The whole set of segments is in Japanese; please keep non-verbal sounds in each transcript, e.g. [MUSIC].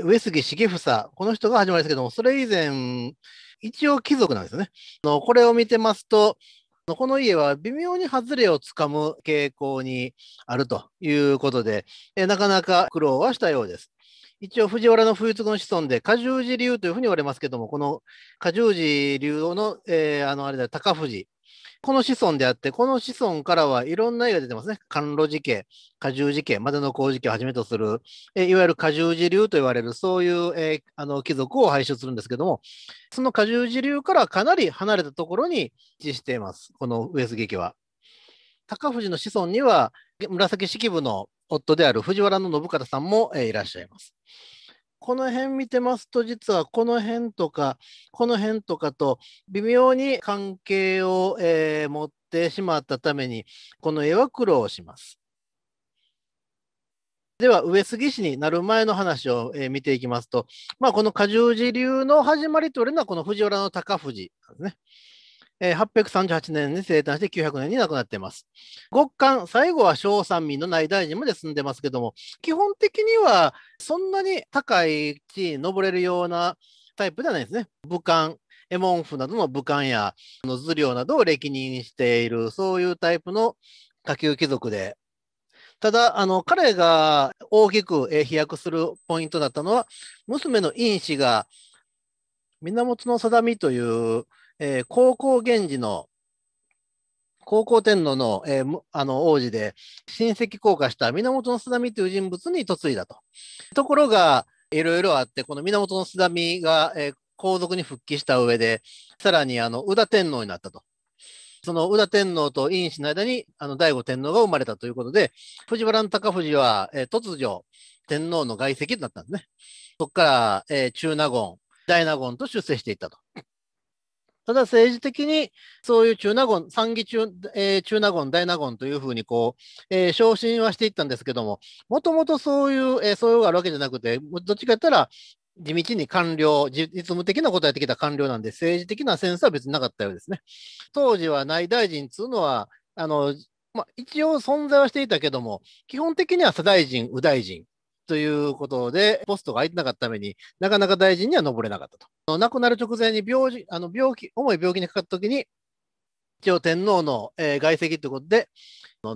上杉重房、この人が始まりですけども、それ以前、一応貴族なんですよね。のこれを見てますと、この家は微妙に外れをつかむ傾向にあるということで、なかなか苦労はしたようです。一応、藤原の冬継の子孫で、加重寺流というふうに言われますけども、この加重寺流の,、えー、あのあれだ高藤この子孫であって、この子孫からはいろんな絵が出てますね。甘露寺家、果汁寺家、までの工事家をはじめとする、えいわゆる果汁寺流と言われる、そういう、えー、あの貴族を輩出するんですけども、その果汁寺流からかなり離れたところに位置しています、この上杉家は。高藤の子孫には、紫式部の夫である藤原の信方さんも、えいらっしゃいます。この辺見てますと実はこの辺とかこの辺とかと微妙に関係を、えー、持ってしまったためにこの絵は苦労します。では上杉氏になる前の話を、えー、見ていきますと、まあ、この果重寺流の始まりというのはこの藤原の高藤なんですね。838年に生誕して900年に亡くなっています。極寒、最後は小三民の内大臣まで住んでますけども、基本的にはそんなに高い地位に登れるようなタイプではないですね。武漢、エモンフなどの武漢やの図領などを歴任している、そういうタイプの下級貴族で、ただ、あの、彼が大きく飛躍するポイントだったのは、娘の因子が、源の定みというえー、高校源氏の高校天皇の,、えー、あの王子で親戚降下した源津波という人物に嫁いだと。ところがいろいろあってこの源津波が、えー、皇族に復帰した上でさらにあの宇田天皇になったと。その宇田天皇と院氏の間にあの醍醐天皇が生まれたということで藤原隆藤は、えー、突如天皇の外籍になったんですね。そこから、えー、中納言大納言と出世していったと。ただ政治的にそういう中納言、参議中、えー、中納言、大納言というふうにこう、えー、昇進はしていったんですけども、もともとそういう、えー、そういうがあるわけじゃなくて、どっちか言ったら、地道に官僚、実務的なことをやってきた官僚なんで、政治的なセンスは別になかったようですね。当時は内大臣というのは、あの、まあ、一応存在はしていたけども、基本的には左大臣、右大臣、ということで、ポストが空いてなかったためになかなか大臣には上れなかったと。亡くなる直前に病あの病気、重い病気にかかったときに、一応天皇の、えー、外籍ということで、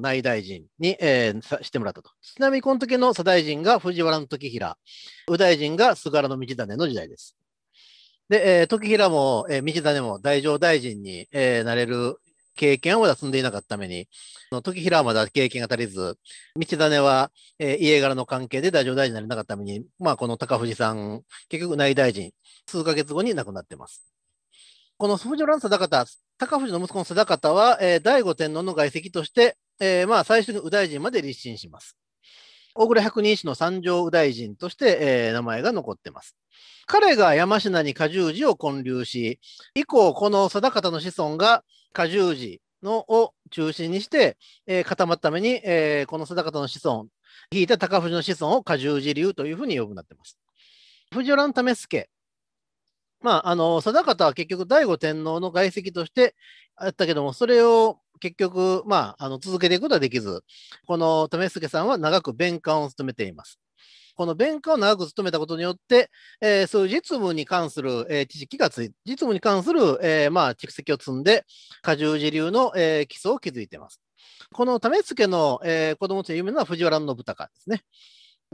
内大臣に、えー、してもらったと。ちなみにこの時の左大臣が藤原の時平、右大臣が菅原道真の時代です。で、えー、時平も、えー、道真も大乗大臣に、えー、なれる経験をまだ積んでいなかったために、時平はまだ経験が足りず、道種は、えー、家柄の関係で丈夫大臣になれなかったために、まあ、この高藤さん、結局内大臣、数ヶ月後に亡くなってます。この藤乱貞方、高藤の息子の貞方は、えー、天皇の外籍として、えー、まあ、最初に右大臣まで立身します。大倉百人一の三条右大臣として、えー、名前が残ってます。彼が山科に果重寺を建立し、以降、この定方の子孫が果樹寺のを中心にして、えー、固まっために、えー、この定方の子孫、引いた高藤の子孫を果重寺流というふうに呼ぶなってます。藤原為助。まあ、あの、定方は結局、醍醐天皇の外籍としてあったけども、それを結局、まあ、あの続けていくことはできず、この為助さんは長く弁官を務めています。この弁解を長く務めたことによって、えー、そういう実務に関する、えー、知識がつい、実務に関する、えー、まあ、蓄積を積んで、過重自流の、えー、基礎を築いています。この為助の、えー、子供という有名な藤原信孝ですね。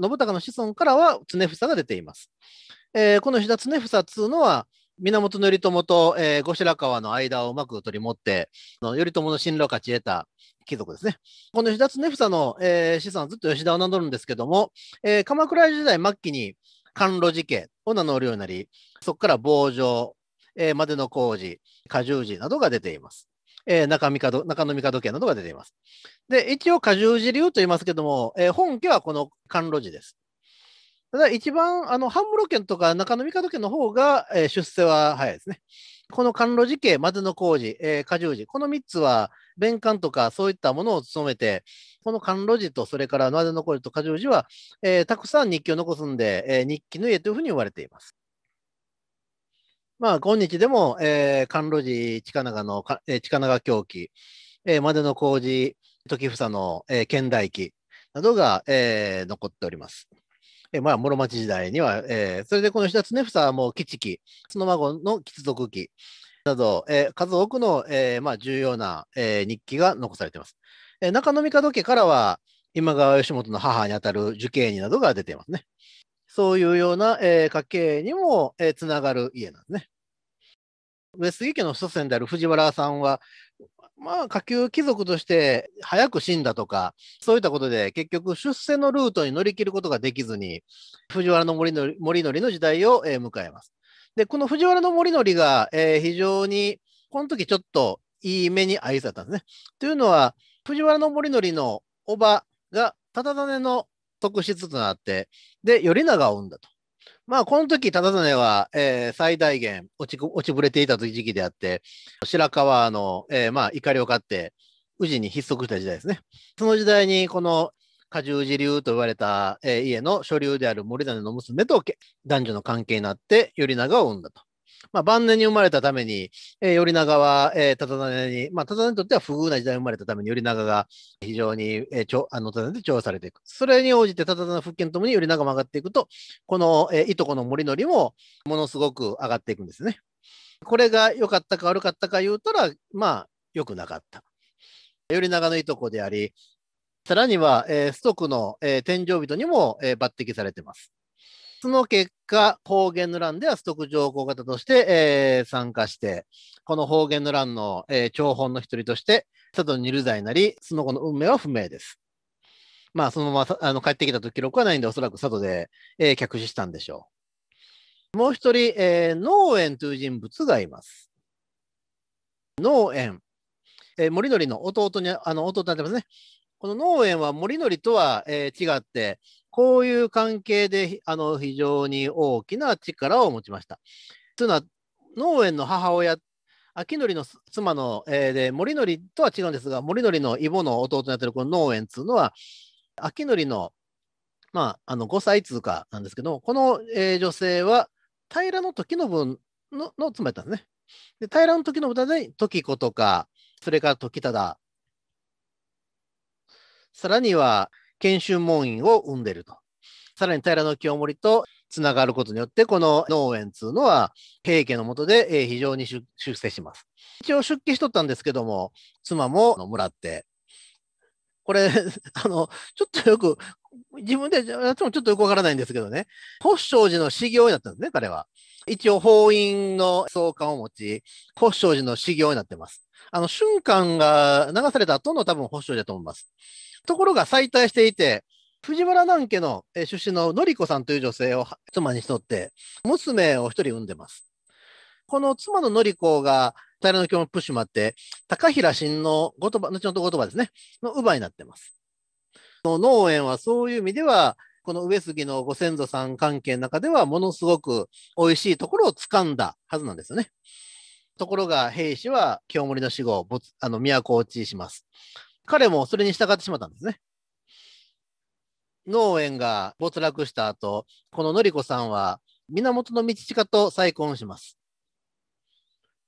信孝の子孫からは常房が出ています。えー、この石田常房というのは、源頼朝と、えー、後白河の間をうまく取り持って、の頼朝の進路価値得た、貴族ですね。この吉田恒房の、えー、資産ずっと吉田を名乗るんですけども、えー、鎌倉時代末期に甘露寺家を名乗るようになり、そこから坊城、えー、までの工事、果樹寺などが出ています。えー、中帝中野帝家などが出ています。で、一応果樹寺流と言いますけども、えー、本家はこの甘露寺です。ただ一番、あの、半室県とか中野帝家の方が、えー、出世は早いですね。この甘露寺家、までの工事、えー、果樹寺、この3つは、弁官とかそういったものを務めて、この甘露寺とそれからなぜ残ると過剰寺は、えー、たくさん日記を残すんで、えー、日記の家というふうに言われています。まあ、今日でも、えー、甘露寺近長の、えー、近長狂気、えー、までの工事、時房の、えー、剣大記などが、えー、残っております。えまあ、室町時代には、えー、それでこの人は常房はもう吉期、その孫の吉族記、など、えー、数多くの、えーまあ、重要な、えー、日記が残されています。えー、中野帝家からは、今川義元の母にあたる受刑人などが出ていますね。そういうような、えー、家系にも、えー、つながる家なんですね。上杉家の祖先である藤原さんは、まあ、下級貴族として早く死んだとか、そういったことで結局出世のルートに乗り切ることができずに、藤原の森則の時代を迎えます。で、この藤原の森則が、えー、非常に、この時ちょっといい目に合いだったんですね。というのは、藤原の森則の叔母が忠ねの特質となって、で、頼長を生んだと。まあ、この時、忠真は、えー、最大限落ち落ちぶれていた時期であって、白河の、えー、まあ、怒りを買って、宇治に筆足した時代ですね。その時代に、この過重寺流と言われた、えー、家の所流である森種の娘と男女の関係になって頼長を生んだと。まあ、晩年に生まれたために、えー、頼長は、えー、忠真に、まあ、忠真にとっては不遇な時代に生まれたために頼長が非常に、えー、ちょあの忠真で調査されていく。それに応じて忠真の復権ともに頼長も上がっていくと、この、えー、いとこの森のりもものすごく上がっていくんですね。これが良かったか悪かったか言うたら、まあ、良くなかった。頼長のいとこであり、さらには、えー、ストックの、えー、天井人にも、えー、抜擢されてます。その結果、方言の乱ではストック上皇方として、えー、参加して、この方言の乱の、えー、張本の一人として、佐渡にる罪なり、その後の運命は不明です。まあ、そのままあの帰ってきたと記録はないんで、おそらく佐渡で、えー、客死したんでしょう。もう一人、えー、農園という人物がいます。農園。えー、森りの弟に、あの、弟になってますね。この農園は森のりとは、えー、違って、こういう関係であの非常に大きな力を持ちました。というのは、農園の母親、秋のりの妻の、えー、で、森のりとは違うんですが、森のりの異母の弟になってるこの農園っいうのは、秋のりのまあ、あの5歳通過なんですけど、この、えー、女性は平の時の分のの妻やったんですね。で平の時の分で時子とか、それから時忠、さらには研修門員を生んでいると。さらに平清盛とつながることによって、この農園というのは平家のもとで非常に出世します。一応出家しとったんですけども、妻ももらって、これ、[LAUGHS] あの、ちょっとよく、自分で、私もちょっとよくわからないんですけどね、法勝寺の修行になったんですね、彼は。一応、法院の創刊を持ち、法勝寺の修行になってます。あの、瞬間が流された後の多分法勝寺だと思います。ところが再退していて、藤原南家の出身ののりこさんという女性を妻にしとって、娘を一人産んでます。この妻ののりこが、平野京のプッシュもあって、高平新の言葉、後の言葉ですね、の乳母になってます。農園はそういう意味では、この上杉のご先祖さん関係の中では、ものすごく美味しいところを掴んだはずなんですよね。ところが、兵士は清盛の死後、あの都落ちします。彼もそれに従ってしまったんですね。農園が没落した後、この典子さんは源の道近と再婚します。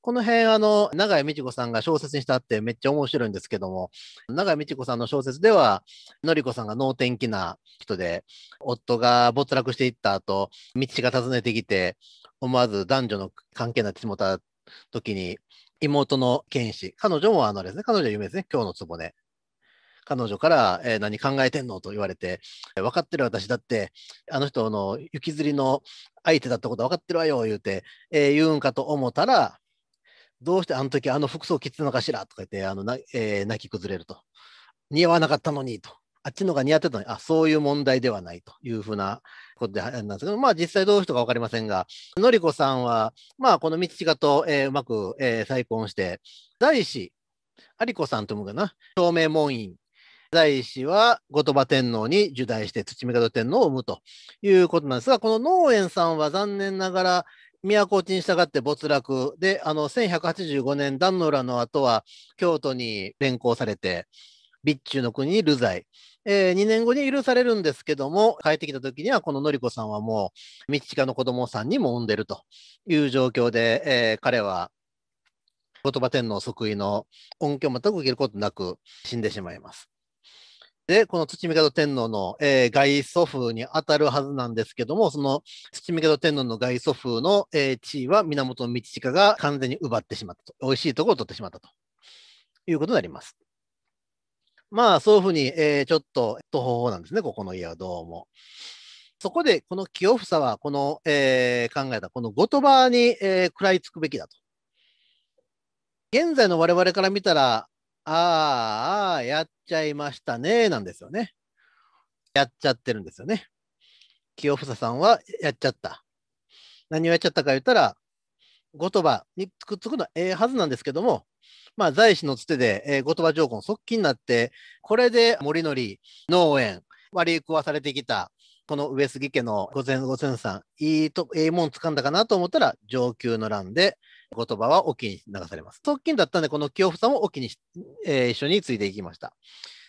この辺、あの、長井美智子さんが小説にしたってめっちゃ面白いんですけども、長井美智子さんの小説では、のりこさんが能天気な人で、夫が没落していった後、道が訪ねてきて、思わず男女の関係になってしまった時に、妹の剣士、彼女もあのですね、彼女有名ですね、今日のつぼね。彼女から、えー、何考えてんのと言われて、分かってる私だって、あの人の雪吊りの相手だったこと分かってるわよ、言うて、えー、言うんかと思ったら、どうしてあの時あの服装着てたのかしらとか言って、あのなえー、泣き崩れると。似合わなかったのにと。あっちのが似合ってたのに、あ、そういう問題ではないというふうなことで、なんですけど、まあ実際どういう人か分かりませんが、のりこさんは、まあこの道親と、えー、うまく、えー、再婚して、大師り子さんともかな、照明門院在氏は後鳥羽天皇に受代して土門天皇を産むということなんですが、この農園さんは残念ながら、都落ちに従って没落で、あの、1185年、壇の浦の後は京都に連行されて、備中の国に流罪。えー、2年後に許されるんですけども、帰ってきた時には、この典子さんはもう、道近の子供さんにも産んでるという状況で、えー、彼は、後鳥羽天皇即位の恩恵も全く受けることなく死んでしまいます。で、この土門天皇の、えー、外祖父に当たるはずなんですけども、その土門天皇の外祖父の、えー、地位は源道親が完全に奪ってしまったと。美味しいところを取ってしまったということになります。まあ、そういうふうに、えー、ちょっと途方法なんですね、ここの家はどうも。そこで、この清房は、この、えー、考えた、この後鳥羽に、えー、食らいつくべきだと。現在の我々から見たら、ああ、やっちゃいましたね、なんですよね。やっちゃってるんですよね。清房さんはやっちゃった。何をやっちゃったか言ったら、後鳥羽にくっつくのはええはずなんですけども、まあ、在師のつてで、えー、後鳥羽上皇側近になって、これで森り、農園、割り食わされてきた、この上杉家の御前御前さん、いいと、ええもんつかんだかなと思ったら、上級の乱で、言葉は沖に流されます。側近だったんで、この清房も沖に、えー、一緒についていきました。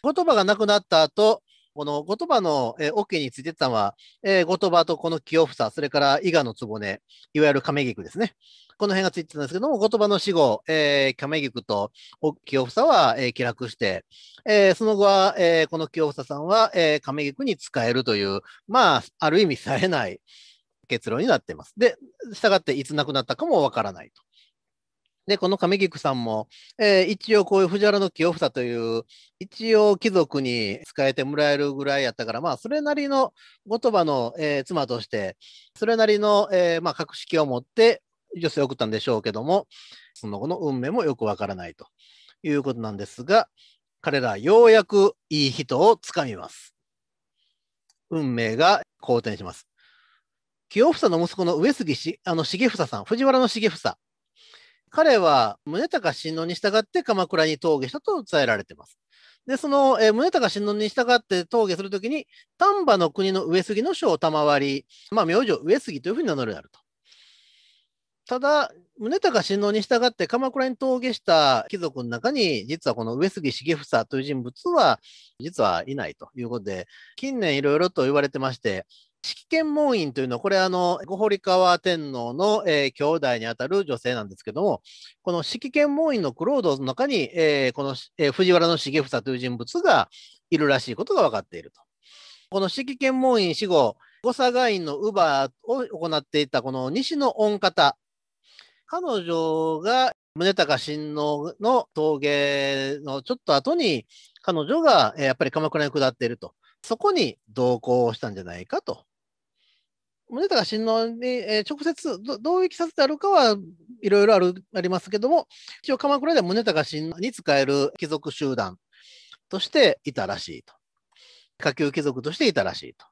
言葉がなくなった後、この言葉の、えー、についてたのは、えー、言葉とこの清房、それから伊賀の局、ね、いわゆる亀菊ですね。この辺がついてたんですけども、言葉の死後、えー、亀菊と清房は、えー、気楽して、えー、その後は、えー、この清房さんは、えー、亀菊に使えるという、まあ、ある意味さえない結論になっています。で、従っていつ亡くなったかもわからないと。で、この亀菊さんも、えー、一応こういう藤原の清房という、一応貴族に仕えてもらえるぐらいやったから、まあ、それなりの言葉の、えー、妻として、それなりの、えー、まあ、格式を持って女性を送ったんでしょうけども、その後の運命もよくわからないということなんですが、彼らようやくいい人をつかみます。運命が好転します。清房の息子の上杉氏、あの、重房さん、藤原の重房。彼は宗高親王に従って鎌倉に峠したと伝えられています。で、その、えー、宗高親王に従って峠するときに、丹波の国の上杉の書を賜り、まあ、名字を上杉というふうに名乗るであると。ただ、宗高親王に従って鎌倉に峠した貴族の中に、実はこの上杉重房という人物は、実はいないということで、近年いろいろと言われてまして、式剣門院というのは、これあの、小堀川天皇の、えー、兄弟にあたる女性なんですけども、この式剣門院のクロードの中に、えー、この、えー、藤原重房という人物がいるらしいことが分かっていると。この式剣門院死後、五佐賀院の乳母を行っていたこの西の御方、彼女が宗隆親王の陶芸のちょっと後に、彼女がやっぱり鎌倉に下っていると。そこに同行したんじゃないかと宗隆親王に、えー、直接どどう生きさせてあるかはいろいろあるありますけども、一応鎌倉では宗隆親王に使える貴族集団としていたらしいと。下級貴族としていたらしいと。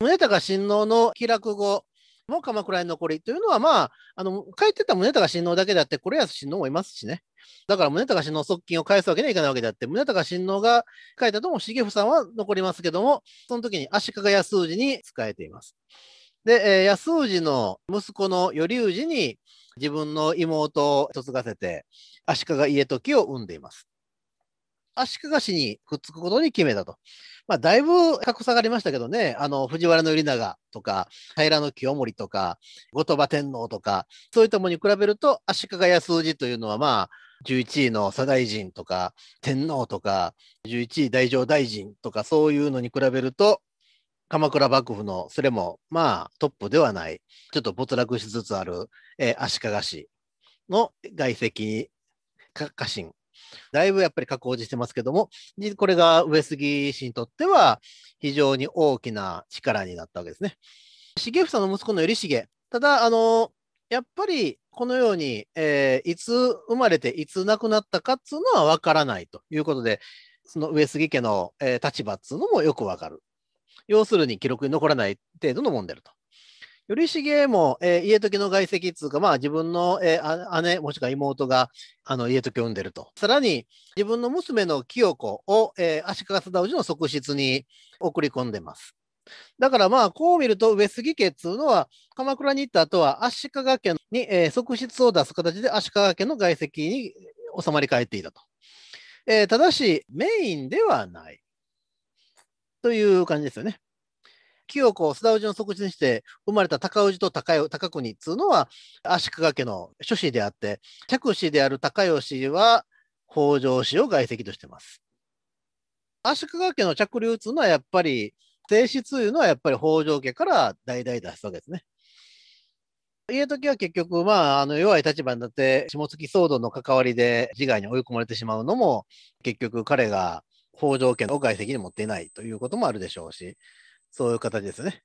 宗隆親王の気楽後も鎌倉に残りというのは、まあ、あの、帰ってた宗隆親王だけであって、これ安親王もいますしね。だから宗隆親王側近を返すわけにはいかないわけであって、宗隆親王が書いたとも重房さんは残りますけども、その時に足利康氏に仕えています。で、えー、安氏の息子の頼氏に自分の妹を嫁がせて、足利家時を産んでいます。足利氏にくっつくことに決めたと。まあ、だいぶ格差がありましたけどね、あの、藤原頼長とか、平清盛とか、後鳥羽天皇とか、そういったものに比べると、足利康氏というのは、まあ、11位の左大臣とか、天皇とか、11位大乗大臣とか、そういうのに比べると、鎌倉幕府のそれもまあトップではないちょっと没落しつつある、えー、足利氏の外籍家臣だいぶやっぱり確保してますけどもこれが上杉氏にとっては非常に大きな力になったわけですね。重房の息子の頼重ただあのやっぱりこのように、えー、いつ生まれていつ亡くなったかっつうのは分からないということでその上杉家の、えー、立場っつうのもよく分かる要するに記録に残らない程度のもんでると。頼重も、えー、家時の外籍つうか、まあ自分の、えー、姉もしくは妹があの家時を産んでると。さらに自分の娘の清子を、えー、足利貞氏の側室に送り込んでます。だからまあこう見ると上杉家っつうのは鎌倉に行った後は足利家に、えー、側室を出す形で足利家の外籍に収まり返っていたと。えー、ただしメインではない。という感じですよね。清子を須田氏の側室にして生まれた高氏と高高国っつうのは足利家の諸子であって嫡子である高吉は北条氏を外籍としてます。足利家の嫡流っつうのはやっぱり正室いうのはやっぱり北条家から代々出すわけですね。家時は結局、まあ、あの弱い立場になって下月騒動の関わりで自害に追い込まれてしまうのも結局彼が法条権を外籍に持っていないということもあるでしょうし、そういう形ですね。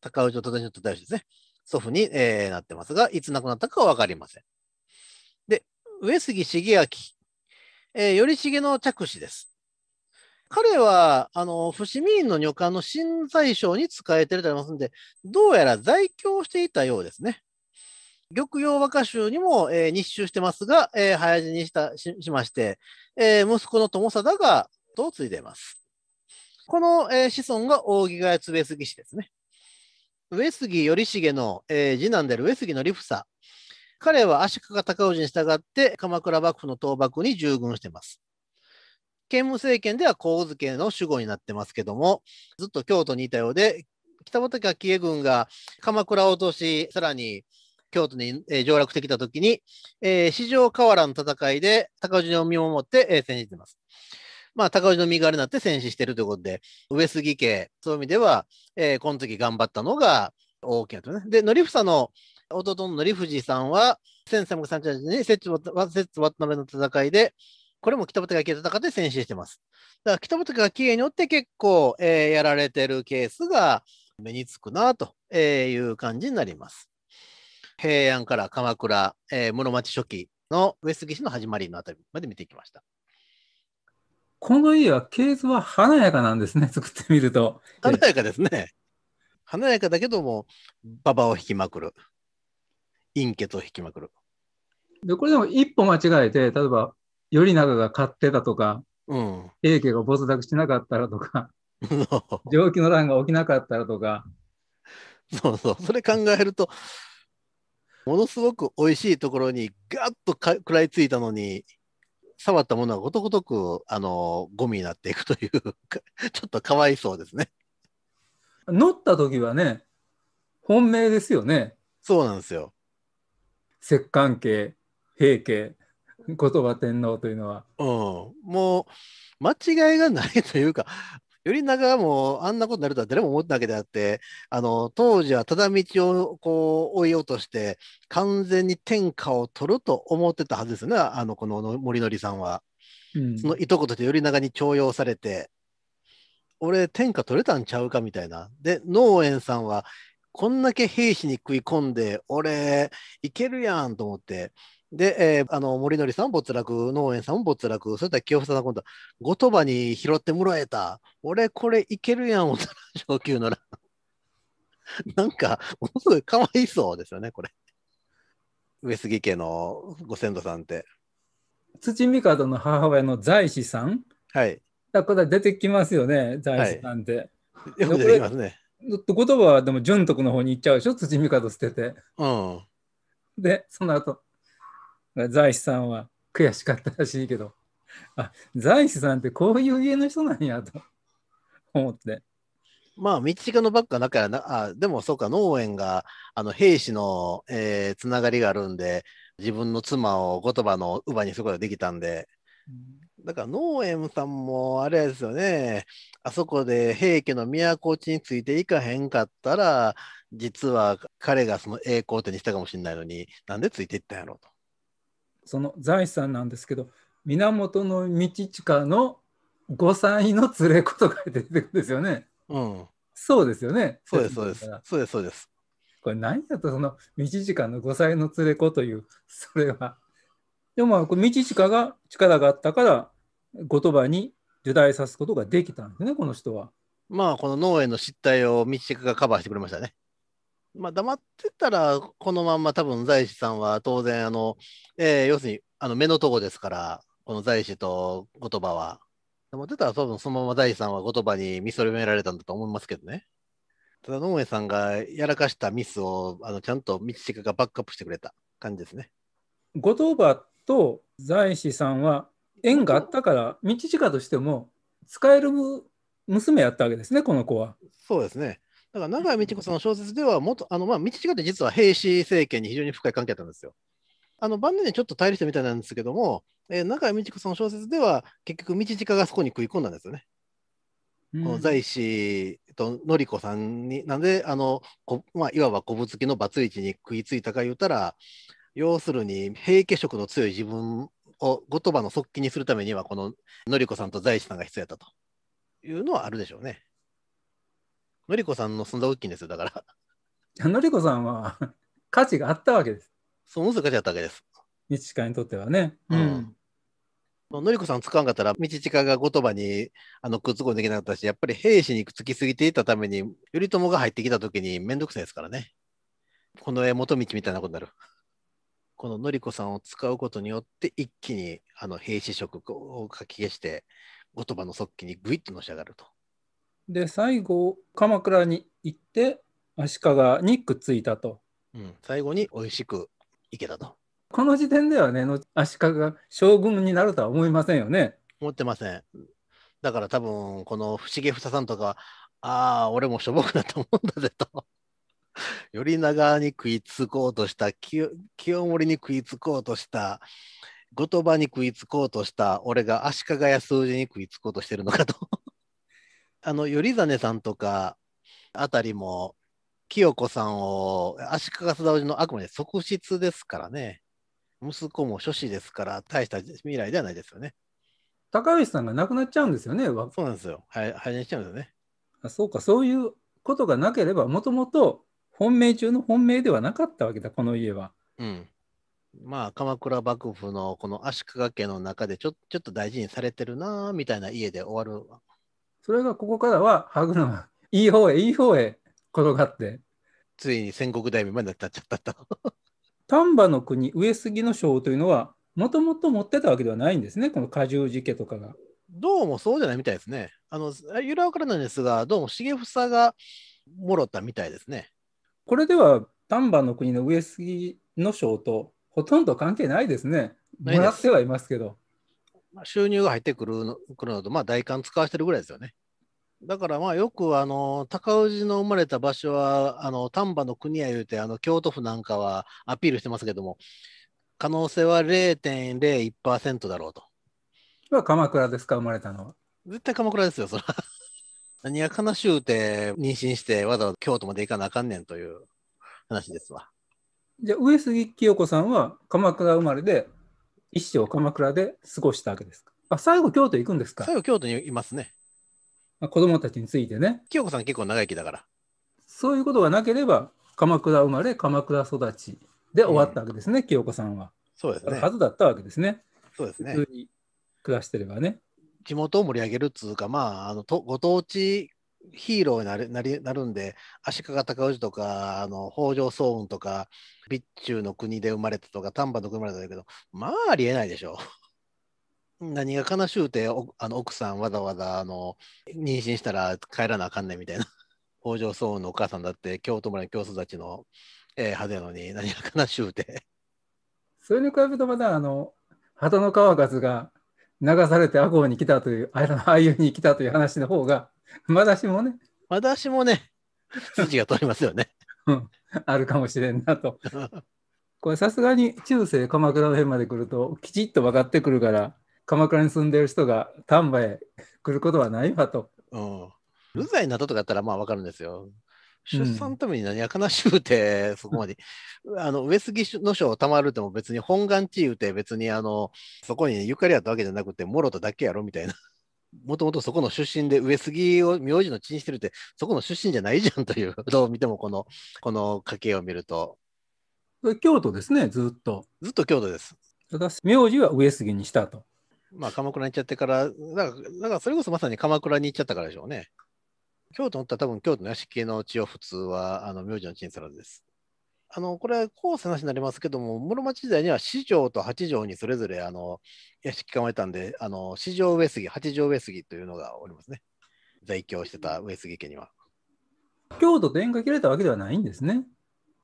高氏と忠臣と大臣ですね。祖父に、えー、なってますが、いつ亡くなったかは分かりません。で、上杉茂明、えー、頼重の着手です。彼は、あの、伏見院の女官の新宰相に仕えてるとありますんで、どうやら在京していたようですね。玉葉和歌集にも、えー、日集してますが、えー、早死にしたしまして、えー、息子の友貞がトを継いでいます。この、えー、子孫が扇ヶ谷八上杉氏ですね。上杉頼重の、えー、次男である上杉のリフサ。彼は足利尊氏に従って鎌倉幕府の倒幕に従軍しています。建務政権では神津家の主語になってますけども、ずっと京都にいたようで、北畠家家軍が鎌倉を落とし、さらに京都に、えー、上洛してきたときに、えー、四条河原の戦いで高氏を見守って、えー、戦じています。まあ、高氏の身代わりになって戦死してるということで、上杉家、そういう意味では、えー、この時頑張ったのが大きなとね。で、則房の弟の則藤さんは、1338年に摂津渡辺の戦いで、これも北畠家と戦って戦死してます。だから北畠家によって結構、えー、やられてるケースが目につくなという感じになります。平安から鎌倉、えー、室町初期の上杉氏の始まりのあたりまで見ていきました。この家は系図は華やかなんですね、[LAUGHS] 作ってみると。華やかですね。華やかだけども、馬場を引きまくる。陰家と引きまくる。で、これでも一歩間違えて、例えば、頼長が買ってたとか、うん、平家が没落しなかったらとか、上 [LAUGHS] 気の乱が起きなかったらとか。そうそう、それ考えると、ものすごく美味しいところにガッと食らいついたのに、触ったものはことごとく、あの、ゴミになっていくというか、[LAUGHS] ちょっとかわいそうですね。乗った時はね、本命ですよね。そうなんですよ。摂関系平家、言葉天皇というのは。うん。もう、間違いがないというか、頼長もうあんなことになるとは誰も思ってたわけであって、あの、当時はただ道をこう追い落として、完全に天下を取ると思ってたはずですよね、あの、この森りさんは。うん、そのいとことして頼長に重用されて、俺天下取れたんちゃうかみたいな。で、農園さんは、こんだけ兵士に食い込んで、俺、いけるやんと思って、で、えー、あの森則さん没落、農園さん没落、それっら清房さん今度、後鳥羽に拾ってもらえた、俺これいけるやん、大人上級のら。[LAUGHS] なんか、ものすごいかわいそうですよね、これ。上杉家のご先祖さんって。土帝の母親の財司さん。はい。だから出てきますよね、財司さんって。はい、よく出てきますね。言葉はでも純徳の方に行っちゃうでしょ、土帝捨てて。うん。で、その後財師さんは。悔しかったらしいけど。あ財師さんってこういう家の人なんやと思って。まあ、道近のばっかだからな、あでもそうか、農園があの兵士の、えー、つながりがあるんで、自分の妻を言葉の乳母にすることができたんで、だから農園さんもあれですよね、あそこで平家の都地についていかへんかったら、実は彼がその栄光手にしたかもしれないのに、なんでついていったんやろうと。その財産なんですけど源道親の5妻の連れ子とか出てくるんですよね。うん、そうですよね。そうですそうです。そうですそうです。これ何やとその道親の5妻の連れ子というそれは。でもこ道親が力があったから言葉に受胎さすことができたんですねこの人は。まあこの農園の失態を道親がカバーしてくれましたね。まあ、黙ってたら、このまま多分、財師さんは当然、あの、えー、要するに、あの、目のとこですから、この財師と言葉は。黙ってたら、多分、そのまま財師さんは言葉に見それめられたんだと思いますけどね。ただ、野上さんがやらかしたミスを、あの、ちゃんと道近がバックアップしてくれた感じですね。言葉と財師さんは縁があったから、道近としても、使える娘やったわけですね、この子は。そうですね。だから永井美智子さんの小説ではもっとあの、まあ、道智って実は平氏政権に非常に深い関係だったんですよ。あの晩年にちょっと対立したみたいなんですけども、えー、永井美智子さんの小説では結局道近がそこに食い込んだんですよね。うん、この在氏と典子さんになんであのこ、まあ、いわばこぶつきのバツイチに食いついたか言うたら要するに平家色の強い自分を言葉の側近にするためにはこの典子さんと在氏さんが必要やったというのはあるでしょうね。のりこさんの存在大きいんですよ、だから。のりこさんは [LAUGHS] 価値があったわけです。そう、ものい価値あったわけです。道近にとってはね。うん。うん、のりこさん使わんかったら、道近が言葉にあのくっつこうできなかったし、やっぱり兵士にくっつきすぎていたために、頼朝が入ってきた時にめんどくさいですからね。この絵元道みたいなことになる。こののりこさんを使うことによって、一気にあの兵士職をかき消して、言葉の側記にぐいっとのし上がると。で最後鎌倉に行って足利にくっついたと、うん、最後に美味しく行けたとこの時点ではね足利が将軍になるとは思いませんよね思ってませんだから多分この不思議房さんとかああ俺もしょぼくなったもんだぜと [LAUGHS] 頼長に食いつこうとした清盛に食いつこうとした後鳥羽に食いつこうとした俺が足利や数字に食いつこうとしてるのかとあの頼実さんとかあたりも清子さんを足利素直のあくまで側室ですからね息子も諸子ですから大した未来ではないですよね高橋さんが亡くなっちゃうんですよねそうなんですよ廃年しちゃうんですよねあそうかそういうことがなければもともと本命中の本命ではなかったわけだこの家はうんまあ鎌倉幕府のこの足利家の中でちょちょっと大事にされてるなみたいな家で終わるそれがここからはぐ車がいい方へいい方へ転がってついに戦国大名まで立っちゃったと丹波の国上杉の将というのはもともと持ってたわけではないんですねこの加重寺家とかが。どうもそうじゃないみたいですね。あの由来わからないんですがどうも重房がもろたみたいですね。これでは丹波の国の上杉の将とほとんど関係ないですね。もらってはいますけど。まあ、収入が入ってくるのくるのと、まあ、代官使わせてるぐらいですよね。だからまあよくあの高氏の生まれた場所はあの丹波の国やいうてあの京都府なんかはアピールしてますけども可能性は0.01%だろうと。は鎌倉ですか生まれたのは。絶対鎌倉ですよそは。[LAUGHS] 何や悲しゅうて妊娠してわざわざ京都まで行かなあかんねんという話ですわ。じゃあ上杉清子さんは鎌倉生まれで一生鎌倉で過ごしたわけですか。あ最後京都行くんですか最後京都にいますね。まあ、子供たちについてね。清子さん結構長生きだから。そういうことがなければ、鎌倉生まれ、鎌倉育ちで終わったわけですね、うん、清子さんは。そうですね。はずだったわけですね。そうですね。普通に暮らしてればね。地元を盛り上げるっつうか、まあ、あのとご当地ヒーローになるなりなるんで、足利尊氏とか、あの北条早雲とか、備中の国で生まれたとか、丹波の国生まれたけど、まあありえないでしょう。何が悲しゅうてあの奥さんわざわざあの妊娠したら帰らなあかんねんみたいな [LAUGHS] 北条早雲のお母さんだって京都村の教祖たちの、えー、派手なのに何が悲しゅうてそれに比べるとまだあの鳩の川勝が流されて赤穂に来たというあの俳優に来たという話の方がまだしもねまだしもね筋が通りますよね、うん、あるかもしれんなと [LAUGHS] これさすがに中世鎌倉の辺まで来るときちっと分かってくるから鎌倉に住んでる人が丹波へ来ることはないわと。うん。流罪などとかだったらまあわかるんですよ。出産のために何や悲しゅうて、そこまで。[LAUGHS] あの、上杉のをたまるても別に本願地言うて、別にあの、そこにゆかりあったわけじゃなくて、もろとだけやろみたいな。[LAUGHS] もともとそこの出身で上杉を名字の地にしてるって、そこの出身じゃないじゃんという、[LAUGHS] どう見てもこの、この家系を見ると。京都ですね、ずっと。ずっと京都です。ただ、名字は上杉にしたと。まあ、鎌倉に行っちゃってから、だから、からそれこそまさに鎌倉に行っちゃったからでしょうね。京都に行ったら多分京都の屋敷の地を普通は、あの、名字の鎮さらです。あの、これ、後世の話になりますけども、室町時代には四条と八条にそれぞれ、あの、屋敷構えたんで、あの、四条上杉、八条上杉というのがおりますね。在京してた上杉家には。京都電下切れたわけではないんですね。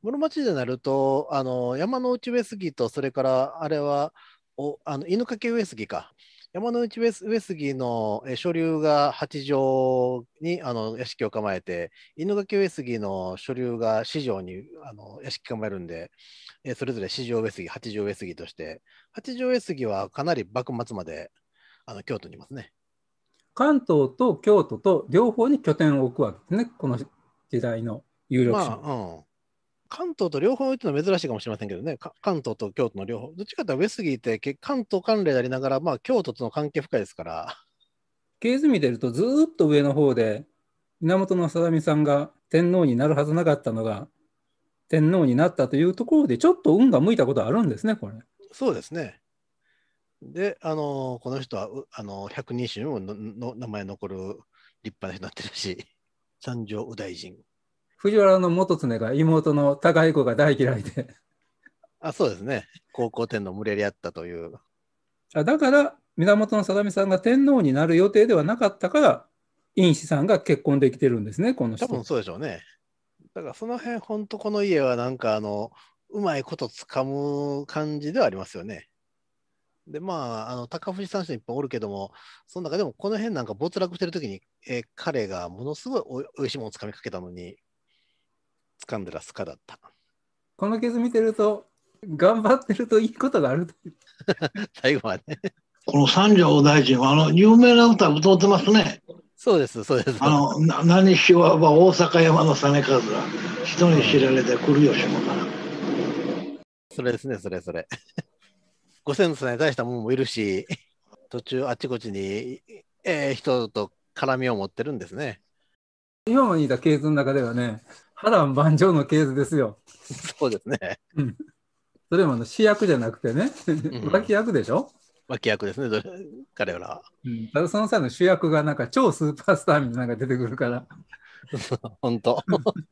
室町時代になると、あの、山の内上杉と、それから、あれは、おあの犬掛上杉か。山の内上杉の所流が八条にあの屋敷を構えて、犬掛上杉の所流が四条にあの屋敷構えるんで、えそれぞれ四条上杉、八条上杉として、八条上杉はかなり幕末まであの京都にいますね。関東と京都と両方に拠点を置くわけですね、この時代の有力者、まあうん、関東と両方打つの珍しいかもしれませんけどね、関東と京都の両方。どっちかというと、上杉って関東関連でありながら、まあ、京都との関係深いですから。系図見てると、ずっと上の方で、源定美さんが天皇になるはずなかったのが、天皇になったというところで、ちょっと運が向いたことあるんですね、これ。そうですね。で、あのこの人は、あの百人衆の名前残る立派な人になってるし、三条右大臣。藤原の元常が妹の高い子が大嫌いで。あ、そうですね。高校天皇群れりあったという。あだから、源定美さんが天皇になる予定ではなかったから、院士さんが結婚できてるんですね、この人。多分そうでしょうね。だからその辺、本当この家はなんかあの、うまいことつかむ感じではありますよね。で、まあ、あの高藤三種いっぱいおるけども、その中でもこの辺なんか没落してる時に、えー、彼がものすごいおいしいものをつかみかけたのに、掴んでらすかだった。このケース見てると、頑張ってるといいことがある [LAUGHS] 最後はね。この三条大臣は、あの、有名な歌歌ってますね。そうです、そうです。あの、な何しわば大阪山の実数は、人に知られて来るよしもかな。それですね、それそれ。ご先祖さんに大したもんもいるし、途中あちこちに、えー、人と絡みを持ってるんですね。今も似たケースの中ではね、波乱万丈のケースですよ。そうですね。うん、それもあの主役じゃなくてね、脇役でしょ、うん、脇役ですね、彼ら、うん。ただその際の主役がなんか超スーパースターみたいなのが出てくるから。[LAUGHS] 本当。[LAUGHS]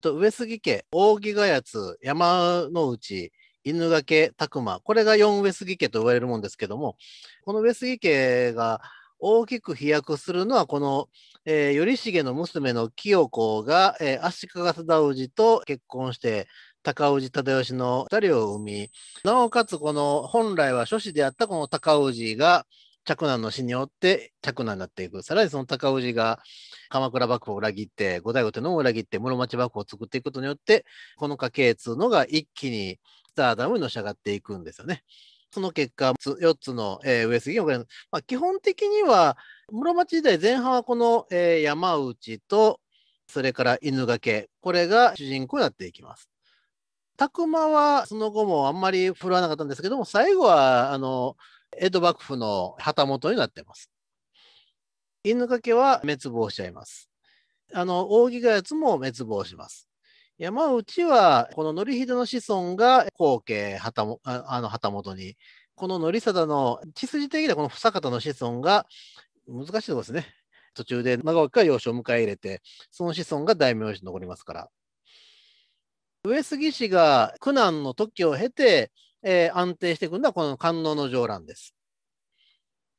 と上杉家、扇ヶ谷、山の内、犬掛家、拓磨、これが四上杉家と言われるもんですけども、この上杉家が大きく飛躍するのは、このえー、頼重の娘の清子が、えー、足利忠氏と結婚して、高氏忠義の二人を生み、なおかつこの本来は諸子であったこの高氏が、嫡男の死によって嫡男になっていく。さらにその高氏が鎌倉幕府を裏切って、後醍醐天皇を裏切って室町幕府を作っていくことによって、この家系っていうのが一気にスターダムにのし上がっていくんですよね。その結果、4つの、えー、上杉を、まあ、基本的には室町時代前半はこの、えー、山内と、それから犬掛これが主人公になっていきます。拓磨はその後もあんまり振るわなかったんですけども、最後は、あの、江戸幕府の旗本になってます。犬掛は滅亡しちゃいます。あの、扇ヶ奴も滅亡します。山内は、この則秀の子孫が後継旗あの旗本に、この則貞の血筋的なこの房方の子孫が難しいとこですね。途中で長岡が養子を迎え入れて、その子孫が大名に残りますから。上杉氏が苦難の時を経て、えー、安定していくのはこの観音の上乱です。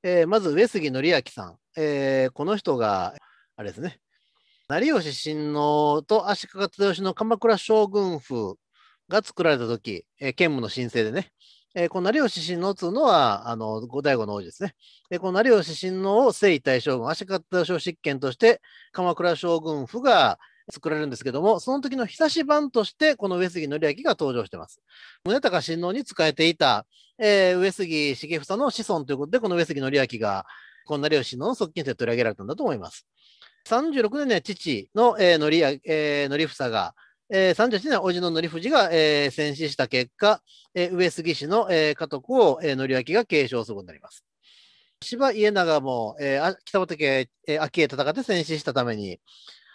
えー、まず上杉紀明さん、えー、この人が、あれですね、成吉親王と足利義の鎌倉将軍府が作られた時、えー、兼務の申請でね、えー、この成吉親王というのは、あの、後醍醐の王子ですね。えこの成吉親王を征夷大将軍、足利小執権として、鎌倉将軍府が作られるんですけども、その時の久し版として、この上杉紀明が登場しています。宗隆親王に仕えていた、えー、上杉重房の子孫ということで、この上杉紀明が、この成吉親王の側近として取り上げられたんだと思います。36年には父の、えー、のり、えー、のりが、えー、37年、おじの則藤が、えー、戦死した結果、えー、上杉氏の、えー、家督を、えー、則明が継承することになります。芝家長も、えー、北畠、家、秋へ戦って戦死したために、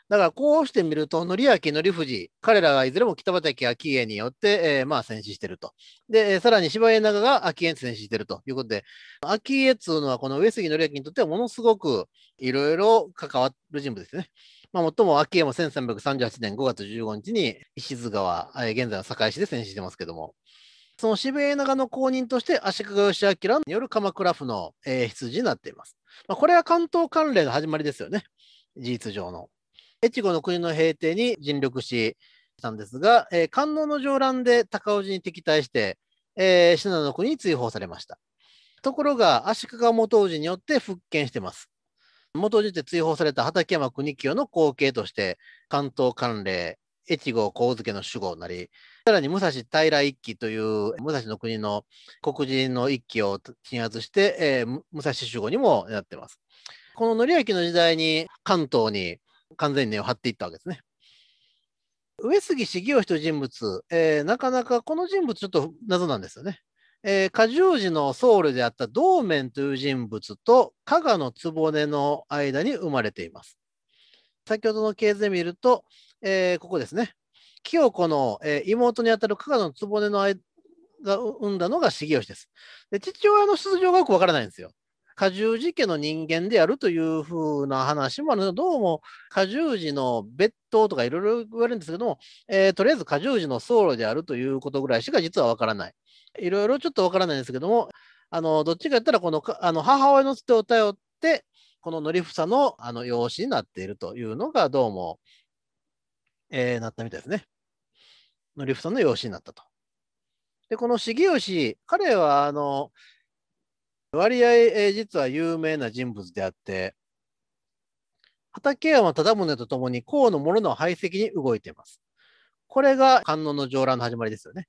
だからこうしてみると、則明、則藤、彼らがいずれも北畠秋家によって、えー、まあ戦死してると。で、さらに芝家長が秋家に戦死してるということで、秋家っていうのはこの上杉則明にとってはものすごくいろいろ関わる人物ですね。まあ、もっとも秋山1338年5月15日に石津川、現在の堺市で戦死してますけども、その渋谷長の後任として足利義明による鎌倉府の、えー、羊になっています。まあ、これは関東関連の始まりですよね、事実上の。越後の国の平定に尽力したんですが、えー、観音の上乱で高尾寺に敵対して、えー、信濃の国に追放されました。ところが、足利元氏によって復権してます。元にて追放された畠山国清の後継として、関東関連、越後神付の守護なり、さらに武蔵平一揆という武蔵の国の黒人の一揆を鎮圧して、えー、武蔵守護にもなってます。この範明の時代に関東に完全に根を張っていったわけですね。上杉重義という人物、えー、なかなかこの人物ちょっと謎なんですよね。えー、果重寺の僧侶であった道面という人物と加賀の局の間に生まれています。先ほどの系図で見ると、えー、ここですね。清子の、えー、妹にあたる加賀の局の間が生んだのが重吉です。で父親の出場がよくわからないんですよ。果重寺家の人間であるというふうな話もあるので、どうも果重寺の別当とかいろいろ言われるんですけども、えー、とりあえず果重寺の僧侶であるということぐらいしか実はわからない。いろいろちょっとわからないんですけども、あの、どっちかやったら、この、あの、母親のつてを頼って、この典房の、あの、養子になっているというのが、どうも、えー、なったみたいですね。典房の養子になったと。で、この重吉、彼は、あの、割合、えー、実は有名な人物であって、畠山忠宗とともに、河野諸の排斥に動いています。これが観音の上覧の始まりですよね。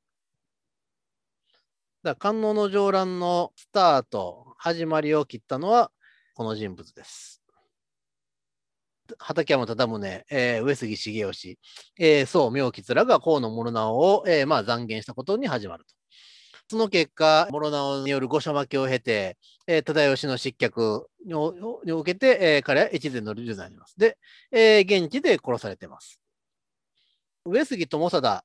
だ観音の上乱のスタート、始まりを切ったのはこの人物です。畠山忠宗、えー、上杉重義、えー、宋明吉らが河野諸直を、えーまあ、残言したことに始まると。その結果、諸直による御所負けを経て、えー、忠義の失脚を受けて、えー、彼は越前の流になります。で、えー、現地で殺されています。上杉友貞、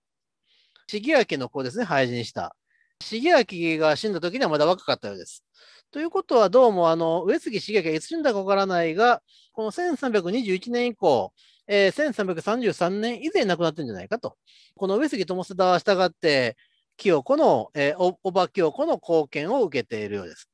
重明の子ですね、廃人した。重明が死んだ時にはまだ若かったようです。ということは、どうも、あの、上杉重明がいつ死んだかわからないが、この1321年以降、えー、1333年以前亡くなってるんじゃないかと。この上杉友田は従って、清子の、えー、おおば清子の貢献を受けているようです。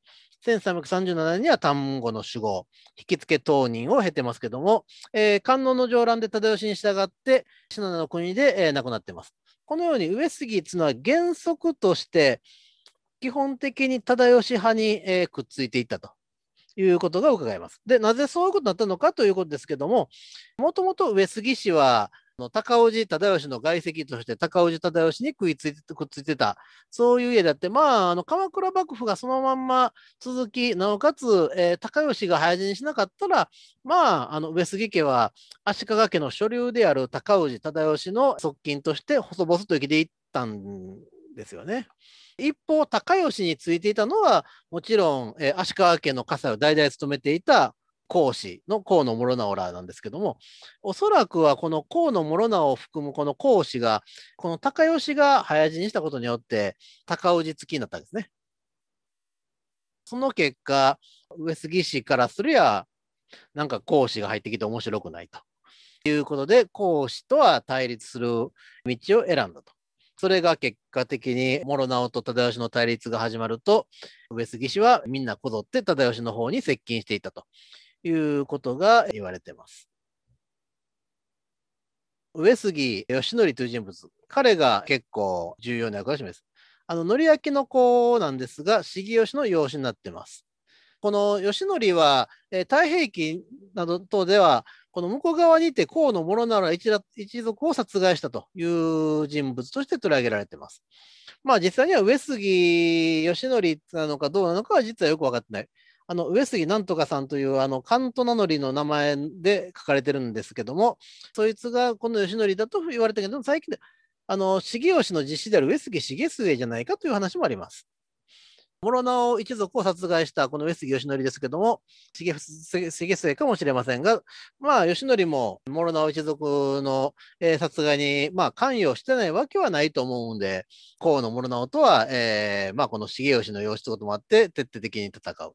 1337年には単語の守護、引き付け当人を経てますけども、えー、観音の上覧で忠義に従って、信濃の国で、えー、亡くなっています。このように上杉というのは原則として基本的に忠義派に、えー、くっついていったということが伺えます。で、なぜそういうことになったのかということですけども、もともと上杉氏は高氏忠義の外籍として高氏忠義に食いついてくっついてた、そういう家であって、まあ、あの鎌倉幕府がそのまんま続き、なおかつ、えー、高義が早死にしなかったら、まあ、あの上杉家は足利家の所領である高氏忠義の側近として細々と生きていったんですよね。一方、高義についていたのは、もちろん、えー、足利家の家裁を代々務めていた講師の河野諸直らなんですけども、おそらくはこの河野諸直を含むこの講師が、この高吉が早死にしたことによって、高氏付きになったんですね。その結果、上杉氏からすりゃ、なんか講師が入ってきて面白くないと。いうことで、講師とは対立する道を選んだと。それが結果的に、諸直と忠義の対立が始まると、上杉氏はみんなこぞって忠義の方に接近していたということが言われてます。上杉義則という人物、彼が結構重要な役割です。あの、則明の子なんですが、重義の養子になってます。この義則は、え太平記など等では、この向こう側にて河野諸なら一族を殺害したという人物として取り上げられています。まあ実際には上杉義則なのかどうなのかは実はよく分かってない。あの上杉なんとかさんというあの関東名乗りの名前で書かれてるんですけども、そいつがこの義則だと言われたけど、最近、あの重吉の実子である上杉重末じゃないかという話もあります。諸直一族を殺害したこの上杉義則ですけども、重末かもしれませんが、まあ、義則も諸直一族の、えー、殺害に、まあ、関与してないわけはないと思うんで、河野諸直とは、えーまあ、この重吉の養子ということもあって、徹底的に戦う。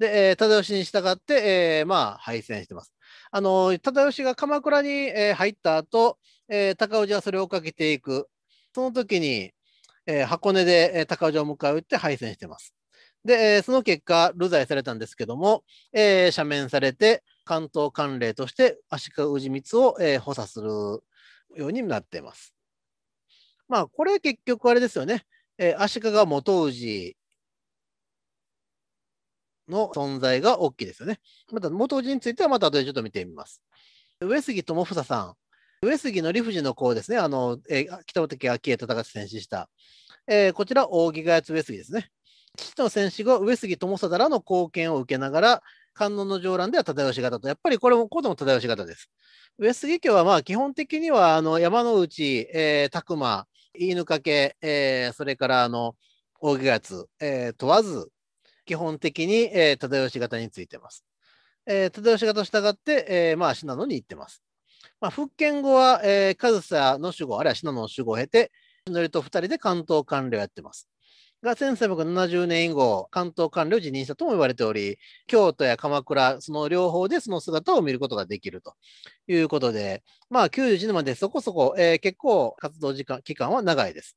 で、えー、忠義に従って、えー、まあ、敗戦してます。あの、忠義が鎌倉に、えー、入った後、えー、高氏はそれをかけていく。その時に、えー、箱根で、えー、高氏を迎え撃って敗戦してます。で、えー、その結果、流罪されたんですけども、えー、赦免されて、関東管領として足利氏光を、えー、補佐するようになっています。まあ、これ結局あれですよね。えー、足利元氏の存在が大きいですよね。また、元氏についてはまた後でちょっと見てみます。上杉智房さん。上杉の理不尽の子ですね。あの、えー、北畠昭恵と高知戦死した。えー、こちら、扇ヶ谷上杉ですね。父の戦死後、上杉智貞らの貢献を受けながら、観音の上覧では忠義方と、やっぱりこれもこうでも忠義方です。上杉家はまあ基本的にはあの山之内、えー、宅間、犬掛け、えー、それからあの扇ヶ津、えー、問わず基本的に、えー、忠義方についてます。えー、忠義方と従って、えー、まあ、信濃に行ってます。まあ、復権後は、えー、上総の守護、あるいは信濃の守護を経て、則と2人で関東官僚をやってます。が1370年以後、関東官僚を辞任したとも言われており、京都や鎌倉、その両方でその姿を見ることができるということで、まあ91年までそこそこ、えー、結構活動時間期間は長いです。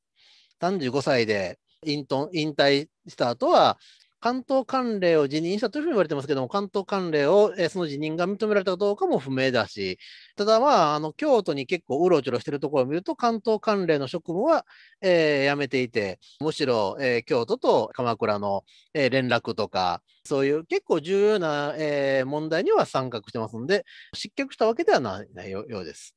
35歳で引退した後は、関東関連を辞任したというふうに言われてますけども、関東関連を、えー、その辞任が認められたかどうかも不明だし、ただまあ、あの京都に結構うろちょろしてるところを見ると、関東関連の職務は、えー、やめていて、むしろ、えー、京都と鎌倉の、えー、連絡とか、そういう結構重要な、えー、問題には参画してますんで、失脚したわけではないようです。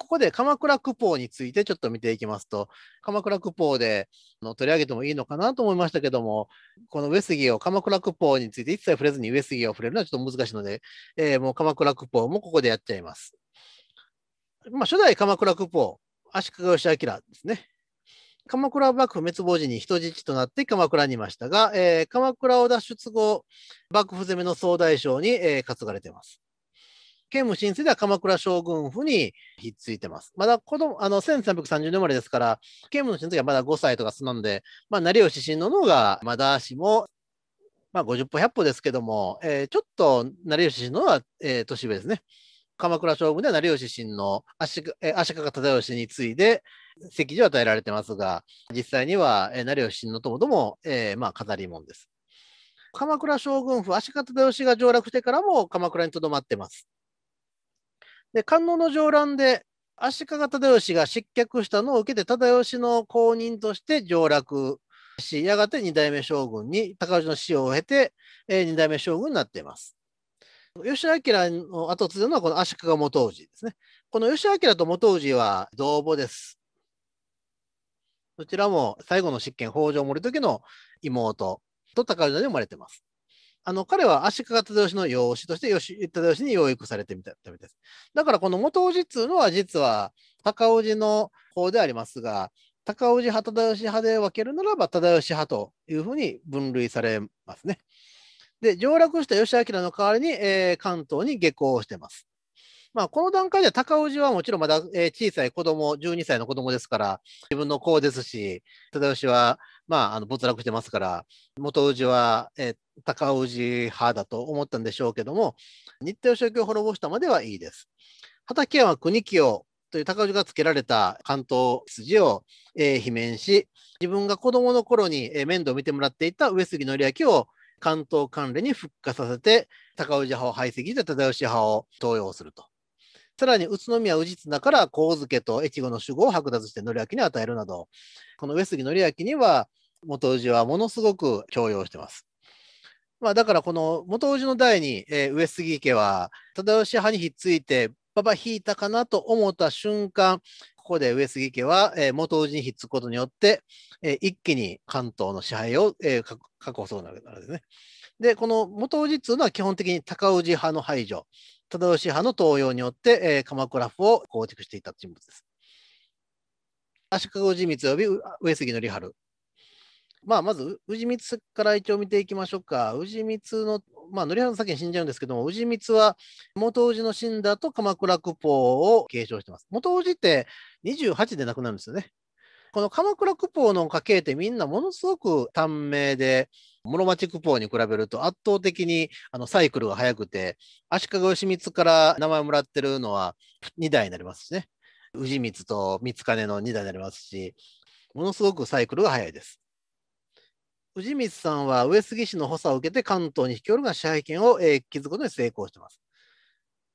ここで鎌倉区法についてちょっと見ていきますと、鎌倉区法での取り上げてもいいのかなと思いましたけども、この上杉を鎌倉区法について一切触れずに上杉を触れるのはちょっと難しいので、えー、もう鎌倉区法もここでやっちゃいます。まあ、初代鎌倉区法、足利義明ですね。鎌倉幕府滅亡時に人質となって鎌倉にいましたが、えー、鎌倉を脱出後、幕府攻めの総大将に、えー、担がれています。剣武新世では鎌倉将軍府にひっついてます。まだ子供、あの、1330年生まれですから、剣武の時はまだ5歳とかそんなんで、まあ、成吉親の方が、まだしも、まあ、50歩100歩ですけども、えー、ちょっと成吉親王は、えー、年上ですね。鎌倉将軍では成吉親の足利忠義に次いで席次を与えられてますが、実際には、えー、成吉親のともども、えー、まあ、飾り物です。鎌倉将軍府、足利義が上洛してからも鎌倉にとどまってます。で、観音の上覧で足利忠義が失脚したのを受けて忠義の後任として上洛し、やがて二代目将軍に、高氏の死を経て、え二代目将軍になっています。吉明の後継ぐのはこの足利元氏ですね。この吉明と元氏は同母です。どちらも最後の執権北条盛時の妹と高氏で生まれてます。あの、彼は足利忠義の養子として忠義に養育されてみたためです。だからこの元氏っつうのは実は、高氏の方でありますが、高氏派、忠義派で分けるならば、忠義派というふうに分類されますね。で、上洛した義明の代わりに、えー、関東に下校してます。まあ、この段階では高氏はもちろんまだ、小さい子供、12歳の子供ですから、自分の子ですし、忠義はまあ、あの没落してますから元氏は、えー、高氏派だと思ったんでしょうけども日程を宗教を滅ぼしたまではいいです。畠山国清という高氏がつけられた関東筋を、えー、罷免し自分が子どもの頃に、えー、面倒を見てもらっていた上杉紀明を関東関連に復活させて高氏派を排斥して忠義派を登用すると。さらに宇都宮氏綱から神津家と越後の守護を剥奪して紀明に与えるなど、この上杉紀明には元氏はものすごく強要してます。まあ、だからこの元氏の代に、えー、上杉家は忠義派にひっついて馬場引いたかなと思った瞬間ここで上杉家は、えー、元氏にひっつくことによって、えー、一気に関東の支配を、えー、確保するわけなんですね。でこの元氏というのは基本的に高氏派の排除忠義派の登用によって、えー、鎌倉府を構築していた人物です。足利氏光及び上杉の利春まあ、まず宇治光から一応見ていきましょうか宇治光のまあ、乗りの先に死んじゃうんですけども、氏光は元氏の死んだと鎌倉九法を継承してます。元氏って28で亡くなるんですよね。この鎌倉九法の家系ってみんなものすごく短命で、室町九法に比べると圧倒的にあのサイクルが速くて、足利義満から名前をもらってるのは2代になりますしね。氏光と光兼の2代になりますし、ものすごくサイクルが速いです。藤光さんは上杉氏の補佐を受けて関東に引き寄るが支配権を、えー、築くことに成功しています。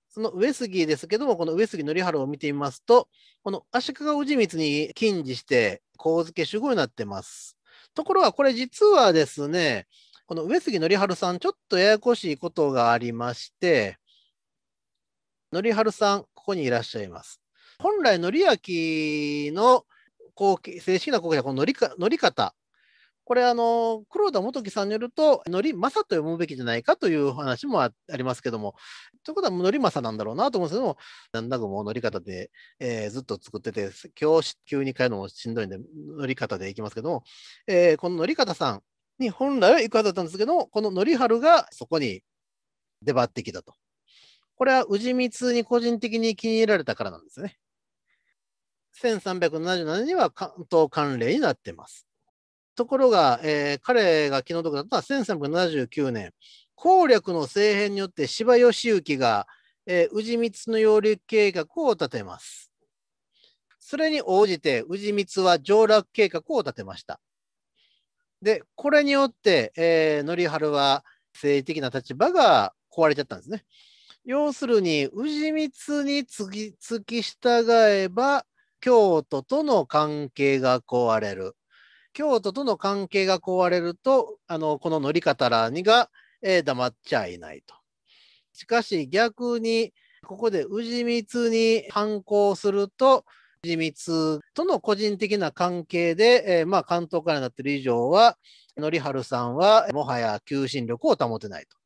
その上杉ですけども、この上杉則春を見てみますと、この足利氏光に近似して、神付主語になってます。ところが、これ実はですね、この上杉則春さん、ちょっとややこしいことがありまして、則春さん、ここにいらっしゃいます。本来、則明の後期正式な後期はこの則方これ、あの、黒田元樹さんによると、のりまさと読むべきじゃないかという話もありますけども、ということは、のりまさなんだろうなと思うんですけども、なんだぐものり方で、えー、ずっと作ってて、今日急に帰るのもしんどいんで、のり方でいきますけども、えー、こののり方さんに本来は行くはずだったんですけども、こののりはるがそこに出張ってきたと。これは宇治光に個人的に気に入られたからなんですね。1377年には関東関連になってます。ところが、えー、彼が気の毒だったのは1379年、攻略の政変によって芝義行が、えー、宇治光の揚陸計画を立てます。それに応じて宇治光は上洛計画を立てました。で、これによって、えー、則春は政治的な立場が壊れちゃったんですね。要するに、宇治光に付き従えば、京都との関係が壊れる。京都との関係が壊れると、あの、この乗り方らにが、えー、黙っちゃいないと。しかし逆に、ここで宇氏光に反抗すると、氏光との個人的な関係で、えー、まあ関東からになってる以上は、則春さんはもはや求心力を保てないと。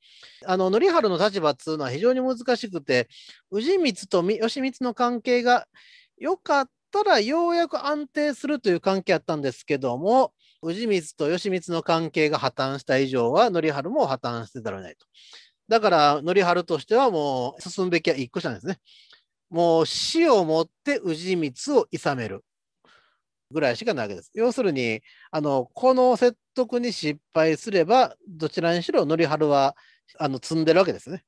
あの則春の立場っいうのは非常に難しくて、氏光と義満の関係が良かったらようやく安定するという関係あったんですけども、氏光と義光の関係が破綻した以上は、範晴も破綻してたらないと。だから、範晴としてはもう進むべきは一個じゃないですね。もう死をもって氏光を諌めるぐらいしかないわけです。要するに、あのこの説得に失敗すれば、どちらにしろ範晴はあの積んでるわけですね。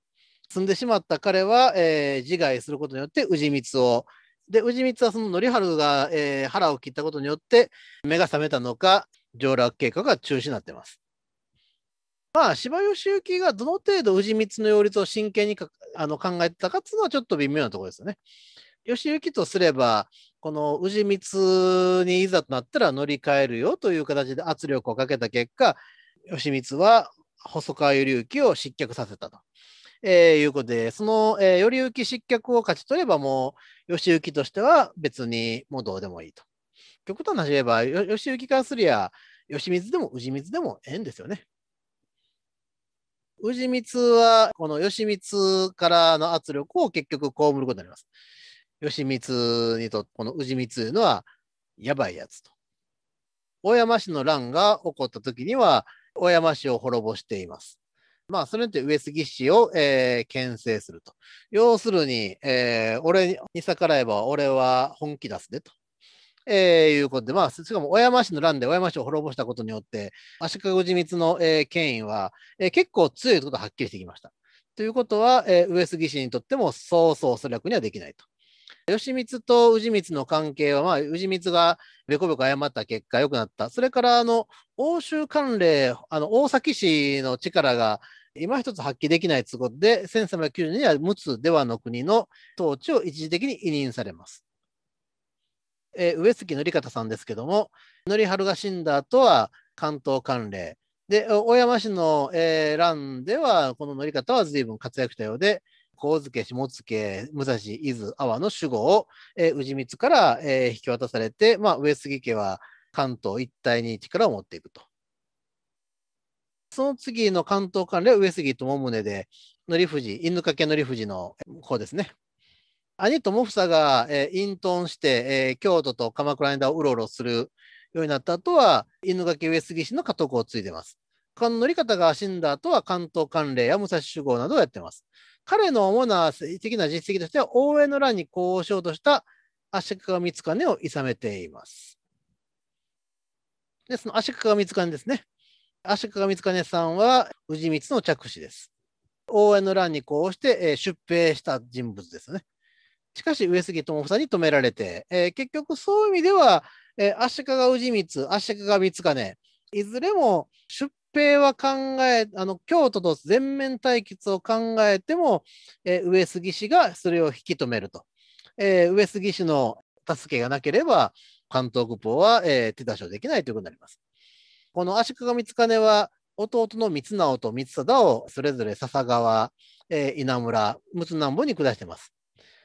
積んでしまった彼は、えー、自害することによって氏光をで、氏光はその範治が、えー、腹を切ったことによって目が覚めたのか、上洛計画が中止になってます。まあ、柴義行がどの程度氏光の擁立を真剣にかあの考えてたかっていうのはちょっと微妙なところですよね。義行とすれば、この氏光にいざとなったら乗り換えるよという形で圧力をかけた結果、義満は細川頼之を失脚させたと。えー、いうことで、その、えー、より行き失脚を勝ち取ればもう、吉行きとしては別にもうどうでもいいと。極端な話言えば、吉行きからすりゃ、吉水でも氏水でもええんですよね。氏光は、この吉光からの圧力を結局被ることになります。吉光にとって、この氏光というのは、やばいやつと。大山氏の乱が起こった時には、大山氏を滅ぼしています。まあ、それによって上杉氏を、えー、牽制すると。要するに、えー、俺に逆らえば俺は本気出すでと。えー、いうことで、まあ、しかも、小山市の乱で小山市を滅ぼしたことによって、足利氏光の、えー、権威は、えー、結構強いことがはっきりしてきました。ということは、えー、上杉氏にとってもそうそうそれにはできないと。義満と氏光の関係は、まあ、氏光がべこべこ謝った結果、良くなった。それから、あの、欧州関連、あの、大崎氏の力が、今一つ発揮できない都合で、1392年は陸奥ではの国の統治を一時的に委任されます。えー、上杉則方さんですけども、則春が死んだ後は関東管領で、大山市の、えー、乱では、この則方は随分活躍したようで、神津下津武蔵伊豆阿波の守護を、えー、宇治光から、えー、引き渡されて、まあ、上杉家は関東一帯に力を持っていくと。その次の関東関連は上杉と宗で、則藤、犬掛則藤の方ですね。兄とも房が、えー、隠遁して、えー、京都と鎌倉の間をうろうろするようになった後は、犬掛上杉氏の家督を継いでます。このり方が死んだ後は関東関連や武蔵守護などをやってます。彼の主な的な実績としては、応援の乱に交渉とした足利光兼を諌めています。で、その足利光兼ですね。足利光兼さんは氏光の嫡子です。応援の乱にこうして、え出兵した人物ですね。しかし、上杉智房に止められて、え結局そういう意味では、え足利氏光、足利光兼、いずれも出兵は考え、あの京都と全面対決を考えても、え上杉氏がそれを引き止めると。え上杉氏の助けがなければ、関東国法は、え手出しをできないということになります。この足利光兼は弟の三直と三貞をそれぞれ笹川、えー、稲村、陸奥南部に下してます。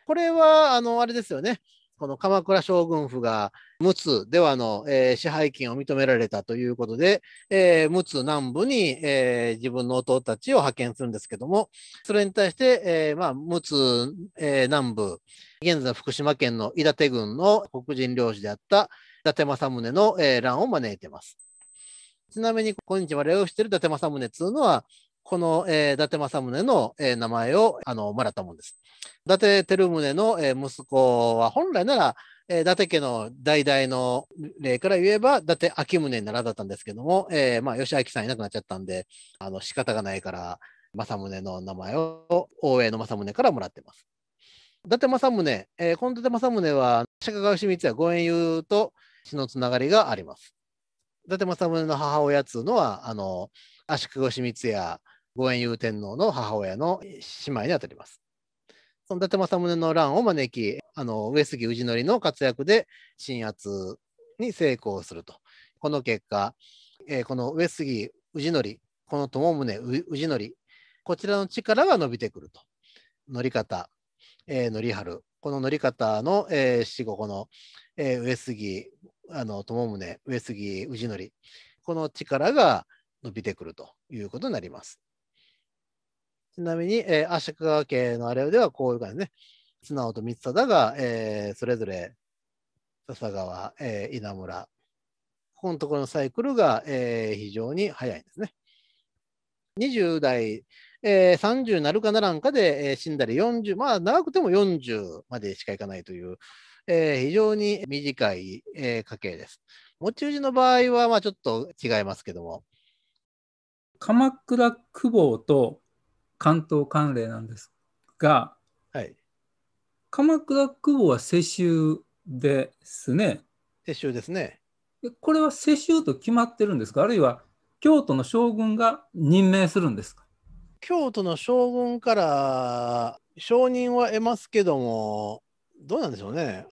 これは、あの、あれですよね。この鎌倉将軍府が陸奥ではの、えー、支配権を認められたということで、えー、陸奥南部に、えー、自分の弟たちを派遣するんですけども、それに対して、えー、まあ、陸奥、えー、南部、現在福島県の伊達郡の黒人領主であった伊達政宗の、えー、乱を招いています。ちなみに、今日は礼をしている伊達政宗っいうのは、この、えー、伊達政宗の、えー、名前をあのもらったものです。伊達照宗の、えー、息子は本来なら、えー、伊達家の代々の例から言えば、伊達秋宗にならだったんですけども、えー、まあ、吉明さんいなくなっちゃったんで、あの仕方がないから、政宗の名前を大江の政宗からもらってます。伊達政宗、えー、この伊達政宗は、釈迦川義満や御言うと血のつながりがあります。伊達政宗の母親っつうのはあの足利義満や五円雄天皇の母親の姉妹にあたります。その伊達政宗の乱を招きあの上杉氏則の活躍で鎮圧に成功すると。この結果、えー、この上杉氏則この友宗氏則こちらの力が伸びてくると。則方、えー、則春この乗り方の、えー、四五の、えー、上杉あの友宗、上杉氏則、この力が伸びてくるということになります。ちなみに、えー、足利家のあれではこういう感じね、素直と光貞が、えー、それぞれ笹川、えー、稲村、ここのところのサイクルが、えー、非常に早いんですね。20代、えー、30なるかならんかで、えー、死んだり40、まあ長くても40までしかいかないというえー、非常に短い、えー、家系です。持ち主の場合は、まあ、ちょっと違いますけども。鎌倉公方と関東関連なんですが、はい、鎌倉公方は世襲ですね。世襲ですね。これは世襲と決まってるんですかあるいは京都の将軍が任命するんですか京都の将軍から承認は得ますけどもどうなんでしょうね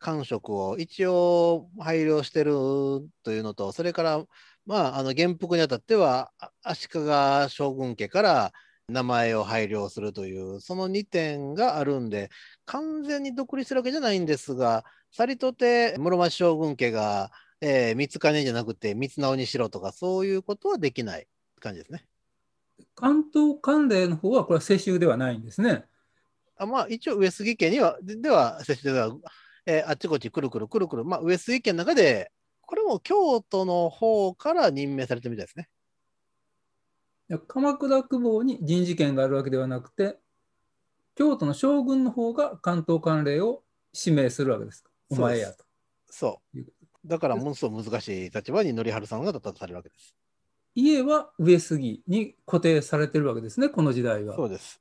感触を一応配慮してるというのと、それから、まあ、あの元服にあたっては足利将軍家から名前を配慮するというその2点があるんで完全に独立するわけじゃないんですがさりとて室町将軍家が、えー、三つ金じゃなくて三つ直にしろとかそういうことはできない感じですね。関東関連の方はこれは世襲ではないんですね。あまあ一応上杉家にはでは世襲ではえー、あっちこっちくるくるくるくる、まあ、上杉家の中で、これも京都の方から任命されてるみたいですね。鎌倉公保に人事権があるわけではなくて、京都の将軍の方が関東管領を指名するわけですか。お前やと。そう。だから、ものすごく難しい立場に則春さんが立たされるわけです。家は上杉に固定されてるわけですね、この時代は。そうです。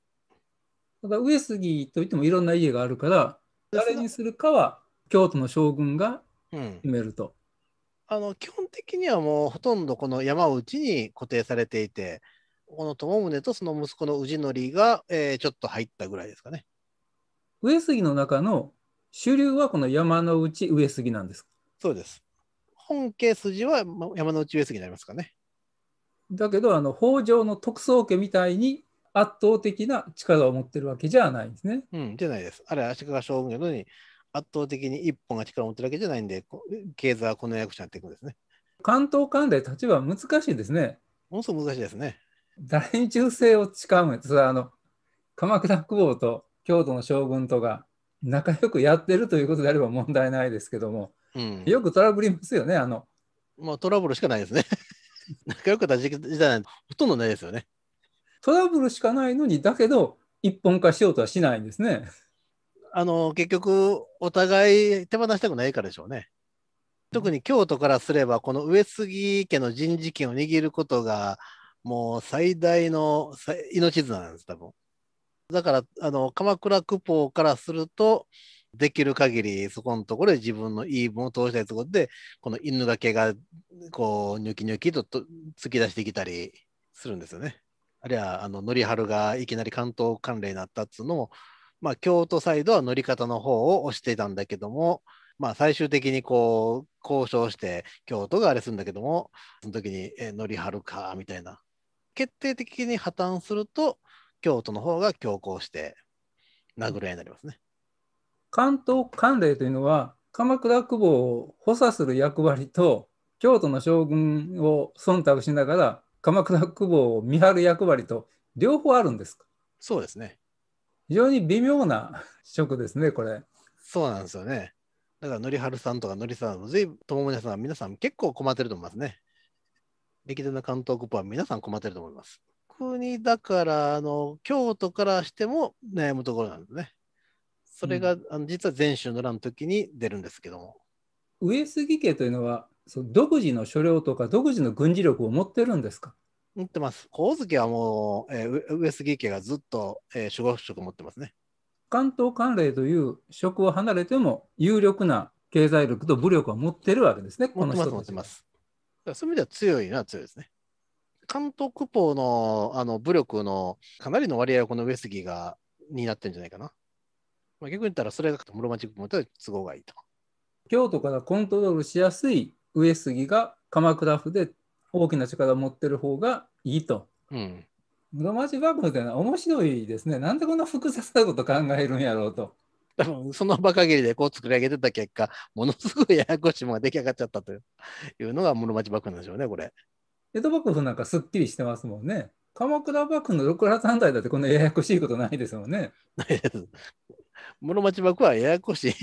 ただ、上杉といってもいろんな家があるから、誰にするかは京都の将軍が決めると。あの基本的にはもうほとんどこの山内に固定されていて、この友宗とその息子の氏則が、えー、ちょっと入ったぐらいですかね。上杉の中の主流はこの山の内上杉なんです。そうです。本家筋は山の内上杉になりますかね。だけどあの北条の徳宗家みたいに圧倒的な力を持ってるわけじゃないんですね。うん、じゃないです。あれ、足利将軍のに圧倒的に一本が力を持ってるわけじゃないんで、経済はこの役者になっていくんですね。関東関連、立場は難しいですね。ものすごく難しいですね。大忠誠を誓うそれあの鎌倉公方と京都の将軍とが仲良くやってるということであれば問題ないですけども、うん、よくトラブりますよね、あの。まあトラブルしかないですね。[LAUGHS] 仲良くた時代なんてほとんどないですよね。トラブルしかないのに、だけど、一本化しようとはしないんですね。あの結局、お互い手放したくないからでしょうね。特に京都からすれば、この上杉家の人事権を握ることが、もう最大の命綱なんです、多分だから、あの鎌倉九方からすると、できる限り、そこのところで自分の言い分を通したいところで、この犬がけが、こう、ニョキニョキと突き出してきたりするんですよね。あるいはあの典春がいきなり関東関連になったっつうのも、まあ、京都サイドは乗り方の方を押してたんだけども、まあ、最終的にこう交渉して京都があれするんだけどもその時に乗り張るかみたいな決定的に破綻すると京都の方が強行して殴り合いになりますね。関東関連というのは鎌倉久保を補佐する役割と京都の将軍を忖度しながら鎌倉久保を見張る役割と両方あるんですかそうですね。非常に微妙な [LAUGHS] 職ですね、これ。そうなんですよね。だから、のりはるさんとかのりさん、ずいぶん、とももねさん、皆さん結構困ってると思いますね。歴代の関東グルは皆さん困ってると思います。国だから、あの、京都からしても悩むところなんですね。それが、うん、あの実は前週の乱の時に出るんですけども。上杉家というのは、その独自の所領とか独自の軍事力を持ってるんですか持ってます。光月はもう、えー、上杉家がずっと、えー、守護職持ってますね。関東関連という職を離れても有力な経済力と武力を持ってるわけですね、この人たち。持そういう意味では強いのは強いですね。関東区方のあの武力のかなりの割合をこの上杉が担ってるんじゃないかな。まあ、逆に言ったらそれが室町国もと都合がいいと。京都からコントロールしやすい上杉が鎌倉府で大きな力を持ってる方がいいと。うん室町幕府ってのは面白いですね。なんでこんな複雑なこと考えるんやろうと。多 [LAUGHS] 分その場限りでこう作り上げてた結果、ものすごいややこしいものが出来上がっちゃったというのが室町幕府なんでしょうね、これ。江戸幕府なんかすっきりしてますもんね。鎌倉幕府の六月反対だってこんなややこしいことないですもんね。室町幕府はややこしい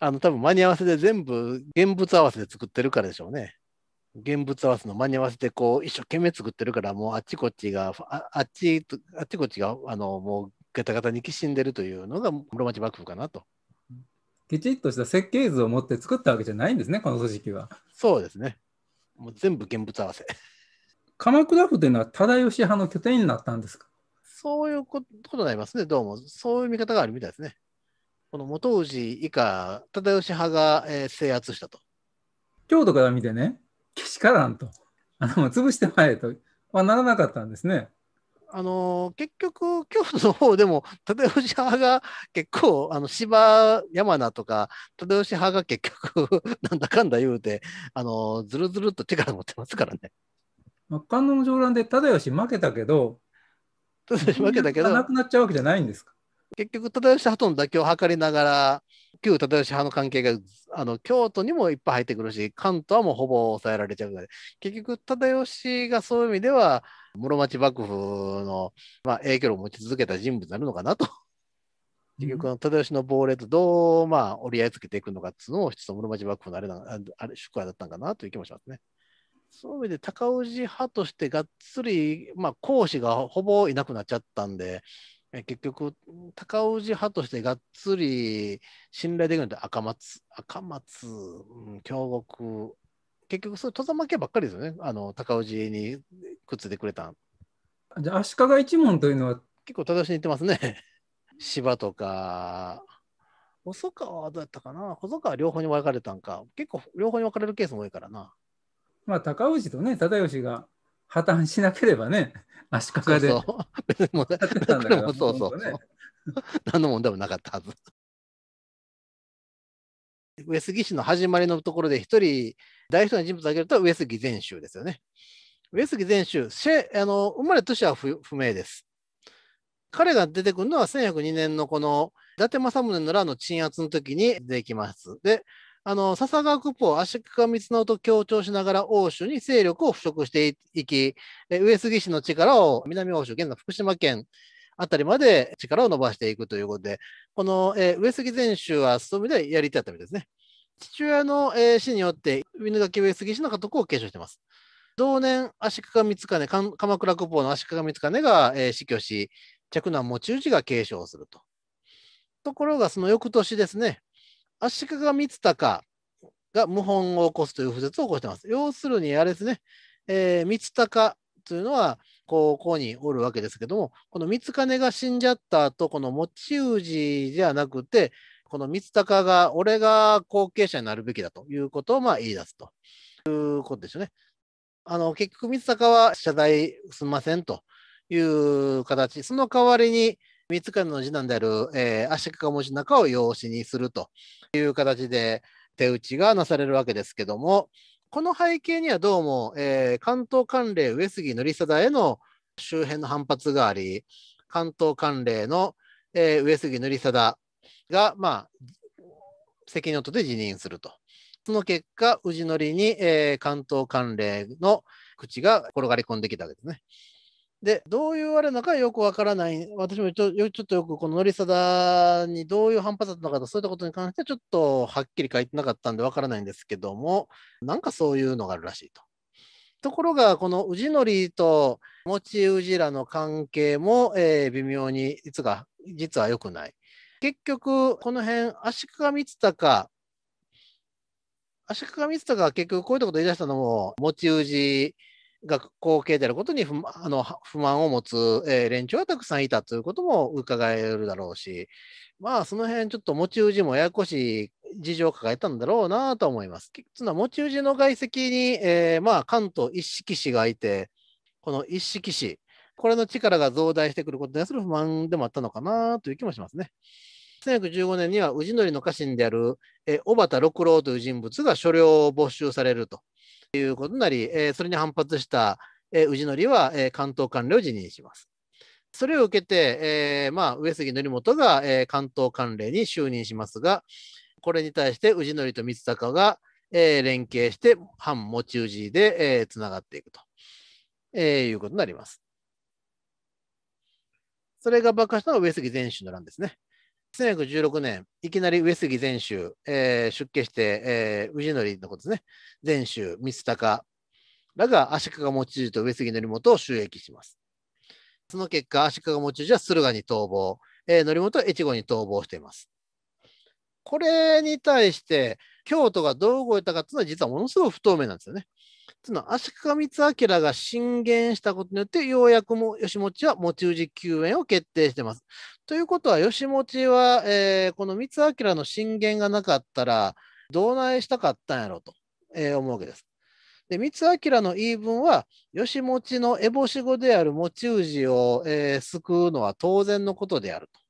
あの、多分間に合わせで全部現物合わせで作ってるからでしょうね。現物合わせの間に合わせてこう一生懸命作ってるからもうあっちこっちがああっちあっちこっちがあのもうガタガタにきしんでるというのが室町幕府かなと。きちっとした設計図を持って作ったわけじゃないんですねこの組織は。そうですね。もう全部現物合わせ。鎌倉府というのは忠義派の拠点になったんですかそういうことになりますね、どうも。そういう見方があるみたいですね。この元氏以下、忠義派が、えー、制圧したと。京都から見てね、けしからんと、あの潰してまえとはならなかったんですね。あの結局、京都の方でも、忠義派が結構、あの芝山名とか、忠義派が結局、[LAUGHS] なんだかんだ言うて、あのずるずるっと力持ってますからね。まあ、観音の上乱で忠義負けたけど、忠義負けたけど、なくなっちゃうわけじゃないんですか結局忠義派との妥協を図りながら旧忠義派の関係があの京都にもいっぱい入ってくるし関東はもうほぼ抑えられちゃうので結局忠義がそういう意味では室町幕府の、まあ、影響力を持ち続けた人物になるのかなと。結局、忠義の亡霊とどう、まあ、折り合いつけていくのかっていうのを、室町幕府のあれなあれ宿題だったのかなという気もしますね。そういう意味で、高氏派としてがっつり、まあ、講師がほぼいなくなっちゃったんで、結局、高氏派としてがっつり信頼できるのは赤松、赤松、うん、京極、結局、そういう戸ばっかりですよね、あの高氏にくっついてくれた。じゃあ、足利一門というのは結構正しに言ってますね。[LAUGHS] 芝とか、細川はどうやったかな、細川両方に分かれたんか、結構両方に分かれるケースも多いからな。まあ、高氏とね、忠義が破綻しなければね、[LAUGHS] 足利で。そうそう別に問題もそうそう、[LAUGHS] 何の問題もなかったはず。上杉氏の始まりのところで一人代表な人物を挙げると上杉禅宗ですよね。上杉禅宗、あの生まれ年は不明です。彼が出てくるのは1102年のこの伊達政宗のらの鎮圧の時に出てきます。で、あの、笹川久保、足利光直と協調しながら欧州に勢力を腐食していき、上杉氏の力を南欧州、現在福島県あたりまで力を伸ばしていくということで、この、えー、上杉前州はそういう意味でやり手だったみたいですね。父親の、えー、死によって、犬垣上杉氏の家督を継承しています。同年、足利光兼、鎌倉久保の足利光兼が、えー、死去し、嫡男持ち氏が継承すると。ところが、その翌年ですね、足利光隆が謀反を起こすという不説を起こしています。要するに、あれですね、えー、光隆というのはここにおるわけですけども、この光金が死んじゃった後、この持ち氏じゃなくて、この光隆が、俺が後継者になるべきだということをまあ言い出すということですよね。あの結局、光隆は謝罪すんませんという形、その代わりに、三つの次男である、えー、足利持ち中を養子にするという形で手打ちがなされるわけですけども、この背景にはどうも、えー、関東関連上杉則貞への周辺の反発があり、関東関連の、えー、上杉則貞が、まあ、責任を取って辞任すると。その結果、氏則に、えー、関東関連の口が転がり込んできたわけですね。で、どういうあれなのかよくわからない、私もちょちょっとよくこのノリサダにどういう反発だったのかと、そういったことに関してちょっとはっきり書いてなかったんでわからないんですけども、なんかそういうのがあるらしいと。ところが、この氏りと持ち氏らの関係も、えー、微妙に実か実は良くない。結局、この辺、足利光隆、足利光隆が結局こういったこと言い出したのも、持ち氏学校系であることに不あの不満を持つ、えー、連中はたくさんいたということも伺えるだろうし、まあ、その辺ちょっと持ち氏もややこしい事情を抱えたんだろうなと思います。つまり持ち氏の外籍に、えー、まあ、関東一色氏がいて、この一色氏、これの力が増大してくることに対する不満でもあったのかなという気もしますね。1915年には氏則の家臣である小畑六郎という人物が所領を没収されると。ということになり、えー、それに反発した、えー、氏則は、えー、関東官僚を辞任します。それを受けて、えーまあ、上杉則元が、えー、関東官令に就任しますが、これに対して氏則と光孝が、えー、連携して反持ち氏でつな、えー、がっていくと、えー、いうことになります。それが爆破したのが上杉前州の乱ですね。1916年、いきなり上杉禅宗、えー、出家して、えー、宇治則のことですね、禅宗、光隆らが足利持氏と上杉則元を襲撃します。その結果、足利持氏は駿河に逃亡、えー、則元は越後に逃亡しています。これに対して、京都がどう動いたかというのは実はものすごく不透明なんですよね。つまり足利光明が進言したことによって、ようやくも吉持は持ち氏救援を決定しています。ということは、義持は、えー、この光明の進言がなかったら、どうないしたかったんやろと、えー、思うわけです。で、光明の言い分は、義持の烏帽子語である持ち氏を、えー、救うのは当然のことであると、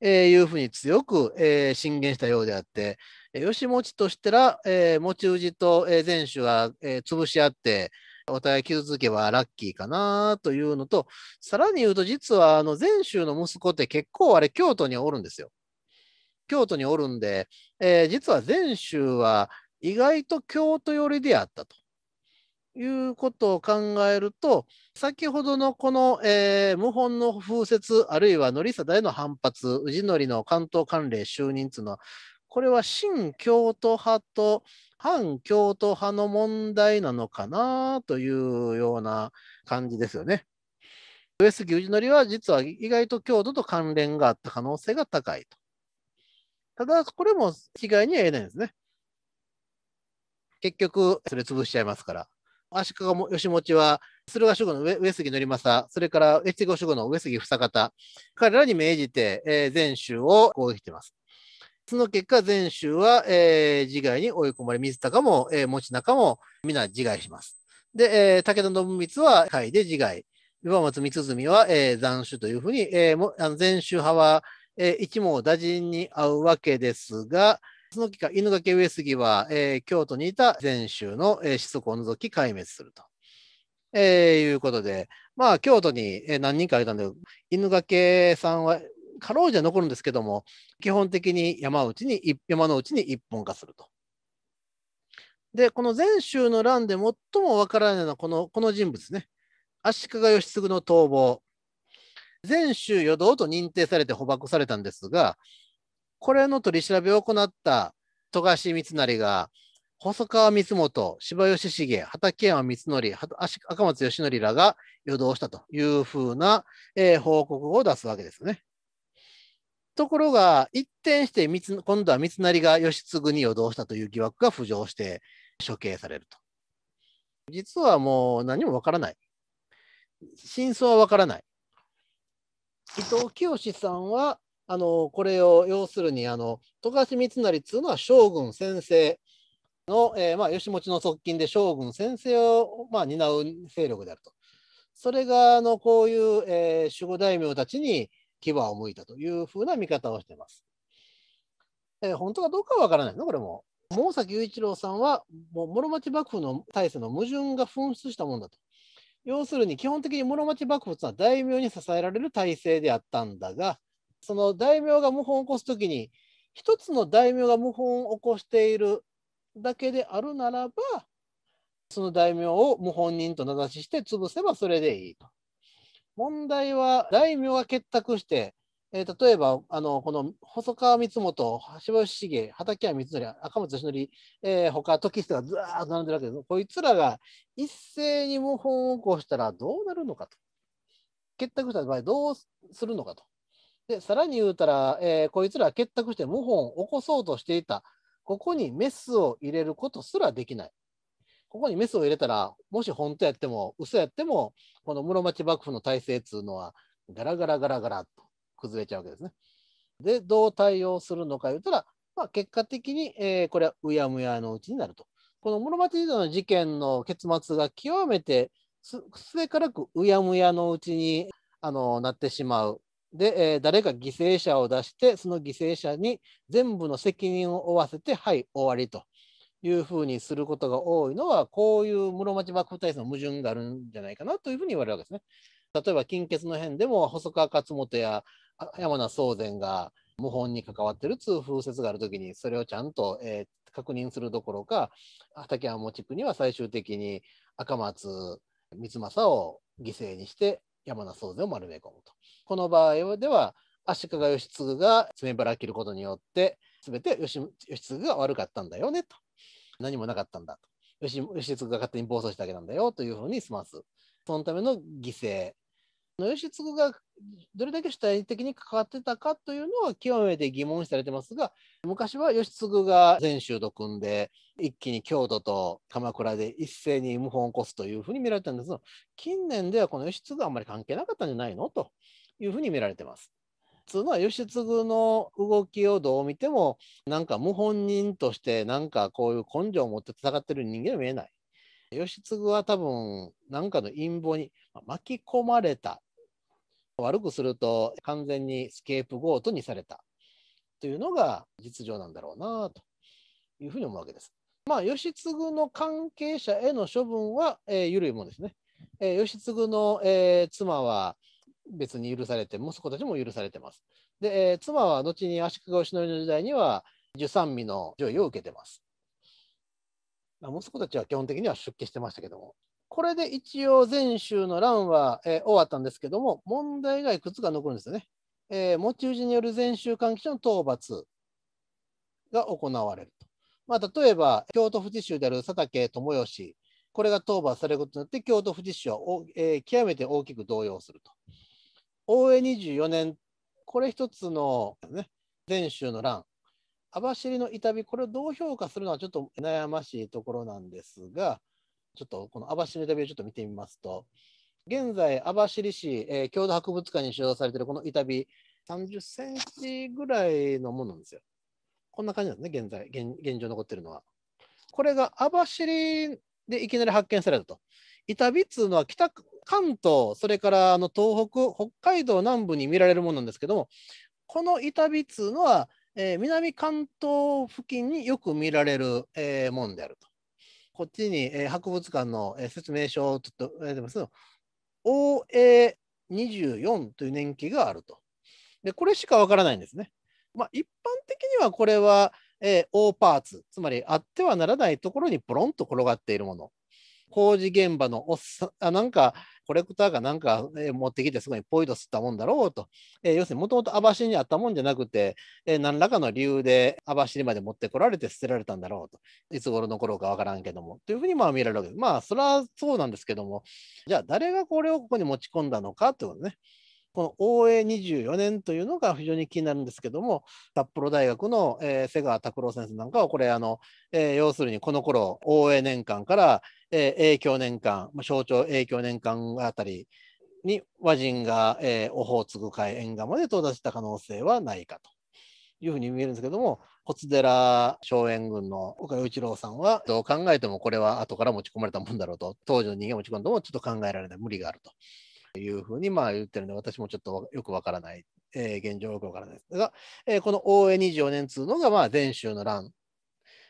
えー、いうふうに強く、えー、進言したようであって、義持としたら、えー、持ち氏と、えー、は、えー、潰し合って、お互い傷つけばラッキーかなというのと、さらに言うと、実はあの禅宗の息子って結構あれ、京都におるんですよ。京都におるんで、えー、実は禅宗は意外と京都寄りであったと。いうことを考えると、先ほどのこの、えー、謀反の風説、あるいは則定への反発、氏りの関東関連就任というのは、これは新京都派と反共都派の問題なのかなというような感じですよね。上杉氏則は実は意外と強度と関連があった可能性が高いと。ただ、これも違いには言えないんですね。結局、それ潰しちゃいますから。足利義持は駿河主語の上杉則政、それから越後主語の上杉房方、彼らに命じて、えー、全州を攻撃しています。その結果、前州は、えー、自害に追い込まれ、水高も、えー、持中も、皆自害します。で、えー、武田信光は、海で自害。岩松光澄は、えー、斬首というふうに、えー、もあの前州派は、えー、一網打尽に会うわけですが、その期間、犬掛上杉は、えー、京都にいた前州の、えー、子息を除き壊滅すると。えー、いうことで、まあ、京都に、えー、何人かいたんで、犬掛さんはかろうじゃ残るんですけども、基本的に山内に山のうちに一本化すると。で、この禅宗の乱で最もわからないのはこのこの人物ね。足利義継の逃亡。禅宗与道と認定されて捕獲されたんですが、これの取り調べを行った富樫三成が、細川光元、柴吉重、畠山光則、赤松義則らが与道したというふうな、えー、報告を出すわけですね。ところが、一転して今度は三成が義継にをどうしたという疑惑が浮上して処刑されると。実はもう何もわからない。真相はわからない。伊藤清さんは、あのこれを要するにあの富樫三成っていうのは将軍先生の、えー、まあ、義持の側近で将軍先生を、まあ、担う勢力であると。それがあのこういう、えー、守護大名たちに牙を剥いたというふうな見方をしています。えー、本当かどうかはわからないの、これも。毛崎雄一郎さんは、もう室町幕府の体制の矛盾が噴出したもんだと。要するに、基本的に室町幕府とは大名に支えられる体制であったんだが、その大名が謀反を起こすときに、一つの大名が謀反を起こしているだけであるならば、その大名を謀反人と名指しして潰せばそれでいいと。問題は大名が結託して、えー、例えばあのこの細川光元、橋橋重、畠山光則、赤松義則、えー、他時人がずらっと並んでるわけですこいつらが一斉に謀反を起こしたらどうなるのかと。結託した場合どうするのかと。でさらに言うたら、えー、こいつら結託して謀反を起こそうとしていた、ここにメスを入れることすらできない。ここにメスを入れたら、もし本当やっても、嘘やっても、この室町幕府の体制っていうのは、ガラガラガラガラと崩れちゃうわけですね。で、どう対応するのか言ったら、まあ、結果的に、えー、これはうやむやのうちになると。この室町時代の事件の結末が極めてすべからくうやむやのうちにあのなってしまう。で、えー、誰か犠牲者を出して、その犠牲者に全部の責任を負わせて、はい、終わりと。いうふうにすることが多いのは、こういう室町幕府体制の矛盾があるんじゃないかなというふうに言われるわけですね。例えば金欠の辺でも細川勝元や山名宗全が謀反に関わってるっつう風説があるときにそれをちゃんと、えー、確認するどころか畠山地区には最終的に赤松光政を犠牲にして山名宗全を丸め込むと。この場合では足利義継が爪腹切ることによってすべて義継が悪かったんだよねと何もなかったんだと。し、義継が勝手に暴走しただけなんだよというふうに済ます。そのための犠牲。義継がどれだけ主体的に関わってたかというのは極めて疑問視されてますが、昔は義継が禅宗と組んで、一気に京都と鎌倉で一斉に謀反を起こすというふうに見られたんですが、近年ではこの義継があんまり関係なかったんじゃないのというふうに見られてます。つうのは義継の動きをどう見てもなんか謀反人としてなんかこういう根性を持って戦ってる人間は見えない。義継は多分なんかの陰謀に巻き込まれた悪くすると完全にスケープゴートにされたというのが実情なんだろうなというふうに思うわけです。まあ、義継の関係者への処分は、えー、緩いもんですね。えー、義継の、えー、妻は別に許されて、息子たちも許されてます。で、えー、妻は後に足利義教の時代には、受産味の上位を受けてます。息子たちは基本的には出家してましたけども。これで一応禅宗の乱は、えー、終わったんですけども、問題がいくつか残るんですよね。えー、持ち氏による禅宗関係者の討伐が行われると。まあ、例えば、京都府知州である佐竹智義、これが討伐されることによって、京都府知州は、えー、極めて大きく動揺すると。江二24年、これ一つの、ね、前州の乱、網走の痛み、これをどう評価するのはちょっと悩ましいところなんですが、ちょっとこの網走の痛みをちょっと見てみますと、現在、網走市、えー、郷土博物館に収蔵されているこの痛み、30センチぐらいのものなんですよ。こんな感じなんですね、現在、現現状残っているのは。これが網走でいきなり発見されたと。痛みっつうのは北関東、それからあの東北、北海道南部に見られるものなんですけども、この板ビっていうのは、えー、南関東付近によく見られる、えー、もんであると。こっちに、えー、博物館の、えー、説明書をちょっと出てますけど、OA24 という年季があると。で、これしかわからないんですね。まあ、一般的にはこれは、えー、O パーツ、つまりあってはならないところにポロンと転がっているもの工事現場のおっさあなんか、コレクターがなんか持ってきてすごいポイド吸ったもんだろうと、えー、要するにもともと網走にあったもんじゃなくて、えー、何らかの理由で網走まで持ってこられて捨てられたんだろうといつ頃の頃かわからんけどもというふうにまあ見られるわけですまあそれはそうなんですけどもじゃあ誰がこれをここに持ち込んだのかということねこの応永24年というのが非常に気になるんですけども、札幌大学の、えー、瀬川拓郎先生なんかは、これあの、えー、要するにこの頃、大永年間から、えー、永久年間、象徴永久年間あたりに和人が、えー、オホーツク海沿岸まで到達した可能性はないかというふうに見えるんですけども、小津寺荘園軍の岡井一郎さんは、どう考えてもこれは後から持ち込まれたもんだろうと、当時の人間持ち込んでもちょっと考えられない、無理があると。というふうにまあ言ってるので、私もちょっとよくわからない、えー、現状よくわからないですが、えー、この大江24年というのがまあ前週の乱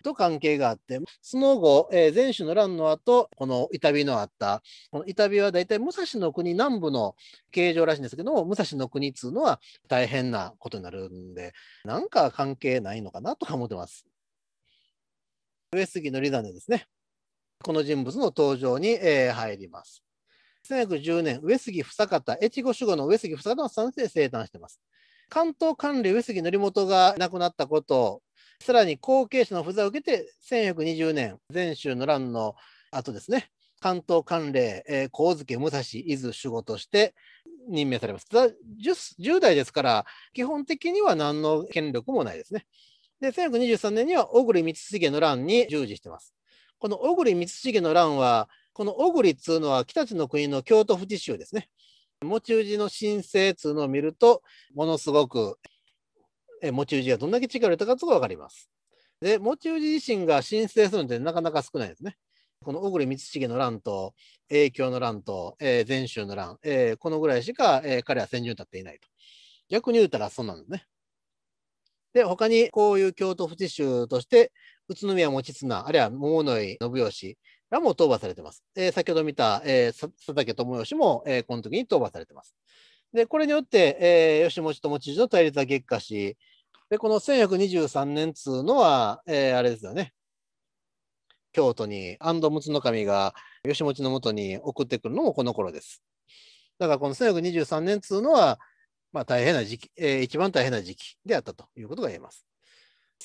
と関係があって、その後、えー、前種の乱の後、この痛みのあった、この痛みは大体武蔵の国南部の形状らしいんですけども、武蔵の国っつうのは大変なことになるんで、なんか関係ないのかなとか思ってます。上杉の離山でですね、この人物の登場に、えー、入ります。1 1 1 0年、上杉房方、越後守護の上杉房方の三世で生誕しています。関東管理上杉則元が亡くなったことさらに後継者の不在を受けて、1 1 2 0年、禅宗の乱の後ですね、関東管領、えー、神武蔵、伊豆、守護として任命されます。ただ10、10代ですから、基本的には何の権力もないですね。で、1923年には小栗光重の乱に従事してます。この小栗光重の乱は、この小栗っつうのは北地の国の京都府知州ですね。持ち氏の申請っつうのを見ると、ものすごく持ち氏がどんだけ力を入れたかとが分かります。で、持ち氏自身が申請するのってなかなか少ないですね。この小栗光重の乱と、永響の乱と、えー、禅宗の乱、えー、このぐらいしか、えー、彼は先住に立っていないと。逆に言うたらそうなんですね。で、他にこういう京都府知州として、宇都宮持綱、あるいは桃野井信義、らも討伐されてます。えー、先ほど見た、えー、佐竹智義も、えー、この時に討伐されてます。で、これによって、えー、吉持友知事の対立は激化し、で、この1123年っつうのは、えー、あれですよね。京都に安藤睦の神が吉持のもとに送ってくるのもこの頃です。だからこの1123年っつうのは、まあ、大変な時期、えー、一番大変な時期であったということが言えます。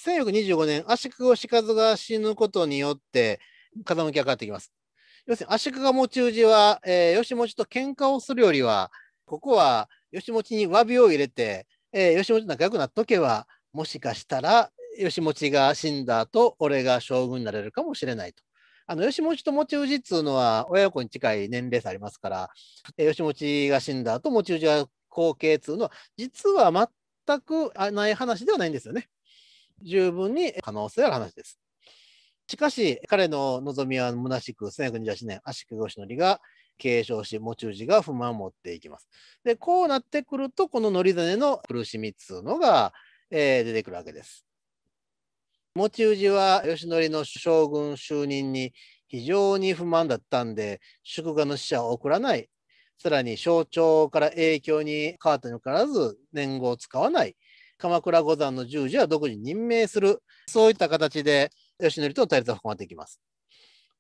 1125年、足利義和が死ぬことによって、風向きが変わってきます。要するに、足利持ち氏は、えー、吉持ちと喧嘩をするよりは、ここは吉持ちに詫びを入れて、えー、吉持ち仲良くなっとけば、もしかしたら吉持が死んだ後、俺が将軍になれるかもしれないと。あの、吉持と持ち氏っていうのは、親子に近い年齢差ありますから、えー、吉持が死んだ後、持ち氏が後継っていうのは、実は全くない話ではないんですよね。十分に可能性ある話です。しかし、彼の望みは虚しく、1928年、足利義則が継承し、持ち主が不満を持っていきます。で、こうなってくると、この則真の苦しみっつうのが、えー、出てくるわけです。持ち主は義則の将軍就任に非常に不満だったんで、祝賀の使者を送らない。さらに象徴から影響に変わったにもかかわらず、年号を使わない。鎌倉五山の十字は独自に任命する。そういった形で、義則との対立が深まっていきます。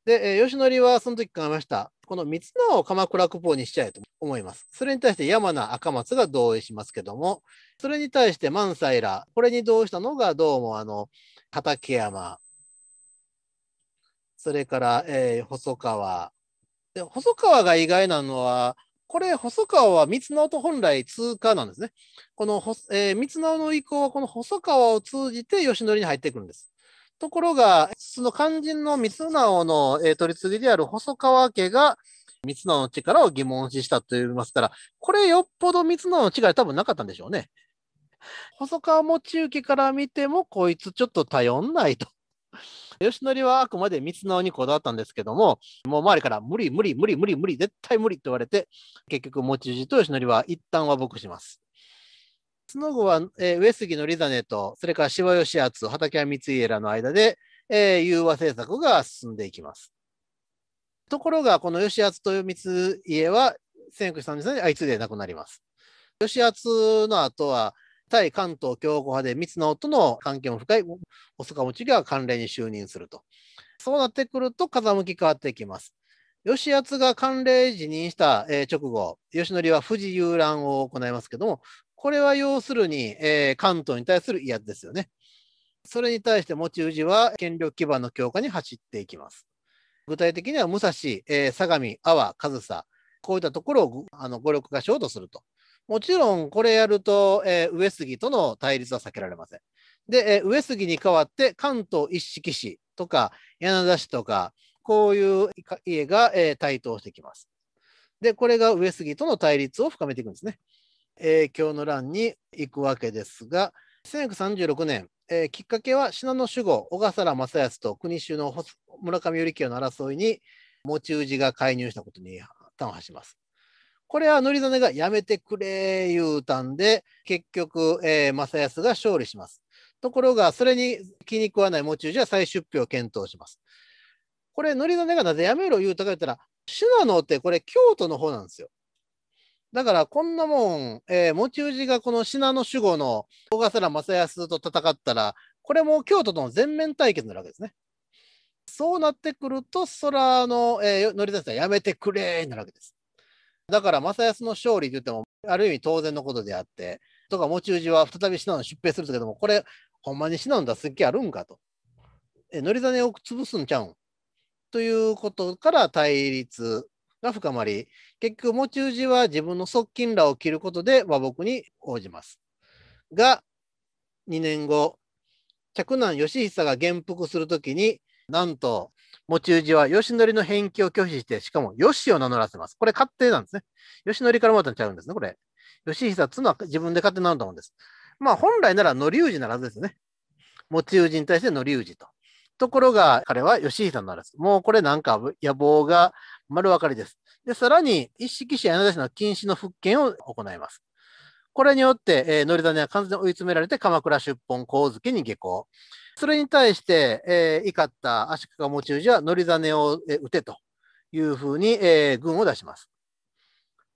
で、えー、義則はその時考えました。この三綱を鎌倉九方にしちゃえと思います。それに対して山名赤松が同意しますけども、それに対して万歳ら、これに同意したのがどうもあの畠山、それから、えー、細川で。細川が意外なのは、これ、細川は三直と本来通過なんですね。この、えー、三直の意向は、この細川を通じて義則に入ってくるんです。ところが、その肝心の三直の、えー、取り次ぎである細川家が、三直の力を疑問視したと言いますから、これよっぽど三直の違い多分なかったんでしょうね。細川持行から見ても、こいつちょっと頼んないと。吉典はあくまで三直にこだわったんですけども、もう周りから無理無理無理無理無理絶対無理って言われて、結局持ちと吉典は一旦和睦します。その後は、えー、上杉のリザネと、それから柴義厚、畠山光家らの間で、えー、融和政策が進んでいきます。ところが、この義厚と光家は、1930年に相次いで亡くなります。義厚の後は、対関東強固派で三のとの関係も深い細川持家が関連に就任すると。そうなってくると風向き変わっていきます。吉厚が関連辞任した直後、吉則は富士遊覧を行いますけども、これは要するに、えー、関東に対する威圧ですよね。それに対して持ち氏は権力基盤の強化に走っていきます。具体的には武蔵、えー、相模、阿波、上総、こういったところをあの語力化しようとすると。もちろんこれやると、えー、上杉との対立は避けられません。で、えー、上杉に代わって関東一色市とか柳田市とか、こういう家が、えー、台頭してきます。で、これが上杉との対立を深めていくんですね。影響の乱に行くわけですが、1936年、えー、きっかけは信濃守護、小笠原正康と国衆の村上頼清の争いに、持ち氏が介入したことに端を発します。これは則真がやめてくれ言うたんで、結局、えー、正康が勝利します。ところが、それに気に食わない持ち氏は再出兵を検討します。これ、則真がなぜやめろ言うたか言ったら、信濃ってこれ京都の方なんですよ。だからこんなもん、えー、持ち氏がこの信濃守護の小笠原正康と戦ったら、これも京都との全面対決になるわけですね。そうなってくると、そらの、えー、乗り出したらやめてくれになるわけです。だから正康の勝利と言っても、ある意味当然のことであって、とか持ち氏は再び信濃に出兵するけども、これ、ほんまに信濃だすっげあるんかと。えー、乗りを潰すんちゃうんということから対立が深まり、結局持ち氏は自分の側近らを切ることで和睦に応じます。が、2年後、嫡男義久が元服するときに、なんと、持ち氏は義則の返記を拒否して、しかも義を名乗らせます。これ勝手なんですね。義則からもらったんちゃうんですね、これ。義久つのは自分で勝手になると思うんです。まあ本来なら乗り氏ならずですね。持ち氏に対して乗り氏と。ところが、彼は義久にならず。もうこれなんか野望が丸分かりです。で、さらに、一式市や柳田市の禁止の復権を行います。これによって、えー、乗種は完全に追い詰められて鎌倉出奔光月に下校。それに対して、えー、怒った足利持ち氏は乗種を、えー、撃てというふうに、えー、軍を出します。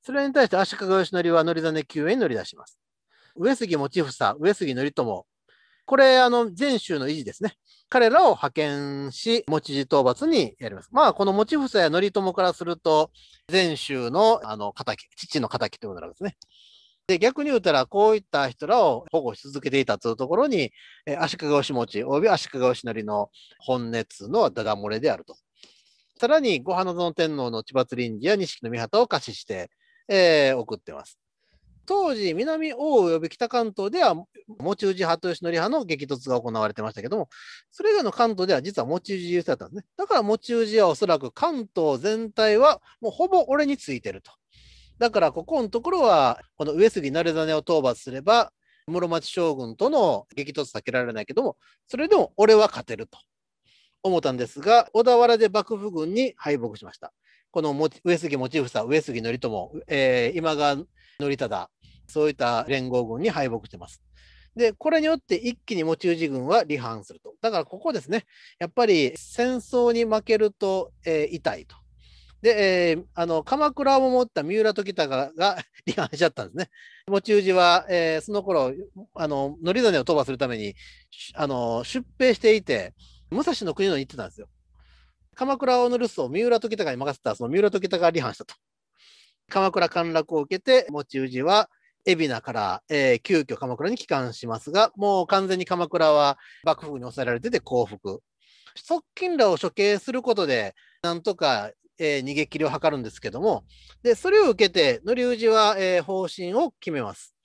それに対して足利義則は乗種救援に乗り出します。上杉持房、上杉頼朝、これ、あの、禅州の維持ですね。彼らを派遣し、持ち地討伐にやります。まあ、この持ちせや頼朝からすると、禅州の、あの、仇、父の仇ということなんですね。で、逆に言うたら、こういった人らを保護し続けていたというところに、え足利義持及び足利義則の本熱のダダ漏れであると。さらに、ご花園天皇の千葉臨時や錦の御旗を貸しして、えー、送ってます。当時、南大及び北関東では、持ち氏派と吉典派の激突が行われてましたけども、それ以外の関東では実は持ち氏優勢だったんですね。だから持ち氏はおそらく関東全体はもうほぼ俺についてると。だからここのところは、この上杉成真を討伐すれば、室町将軍との激突避けられないけども、それでも俺は勝てると思ったんですが、小田原で幕府軍に敗北しました。この上杉持房、上杉頼朝、えー、今川則忠、そういった連合軍に敗北してます。で、これによって一気に持ち氏軍は離反すると。だからここですね、やっぱり戦争に負けると、えー、痛いと。で、えー、あの鎌倉を持った三浦時隆が [LAUGHS] 離反しちゃったんですね。持ち主は、えー、その頃あの則種を討伐するためにあの出兵していて、武蔵の国のに行ってたんですよ。鎌倉を乗る守を三浦時高に任せたその三浦時高が離反したと。鎌倉陥落を受けて、持ち氏は海老名から、えー、急遽鎌倉に帰還しますが、もう完全に鎌倉は幕府に抑えられてて降伏。側近らを処刑することで、なんとか、えー、逃げ切りを図るんですけども、で、それを受けて、則氏は、えー、方針を決めます。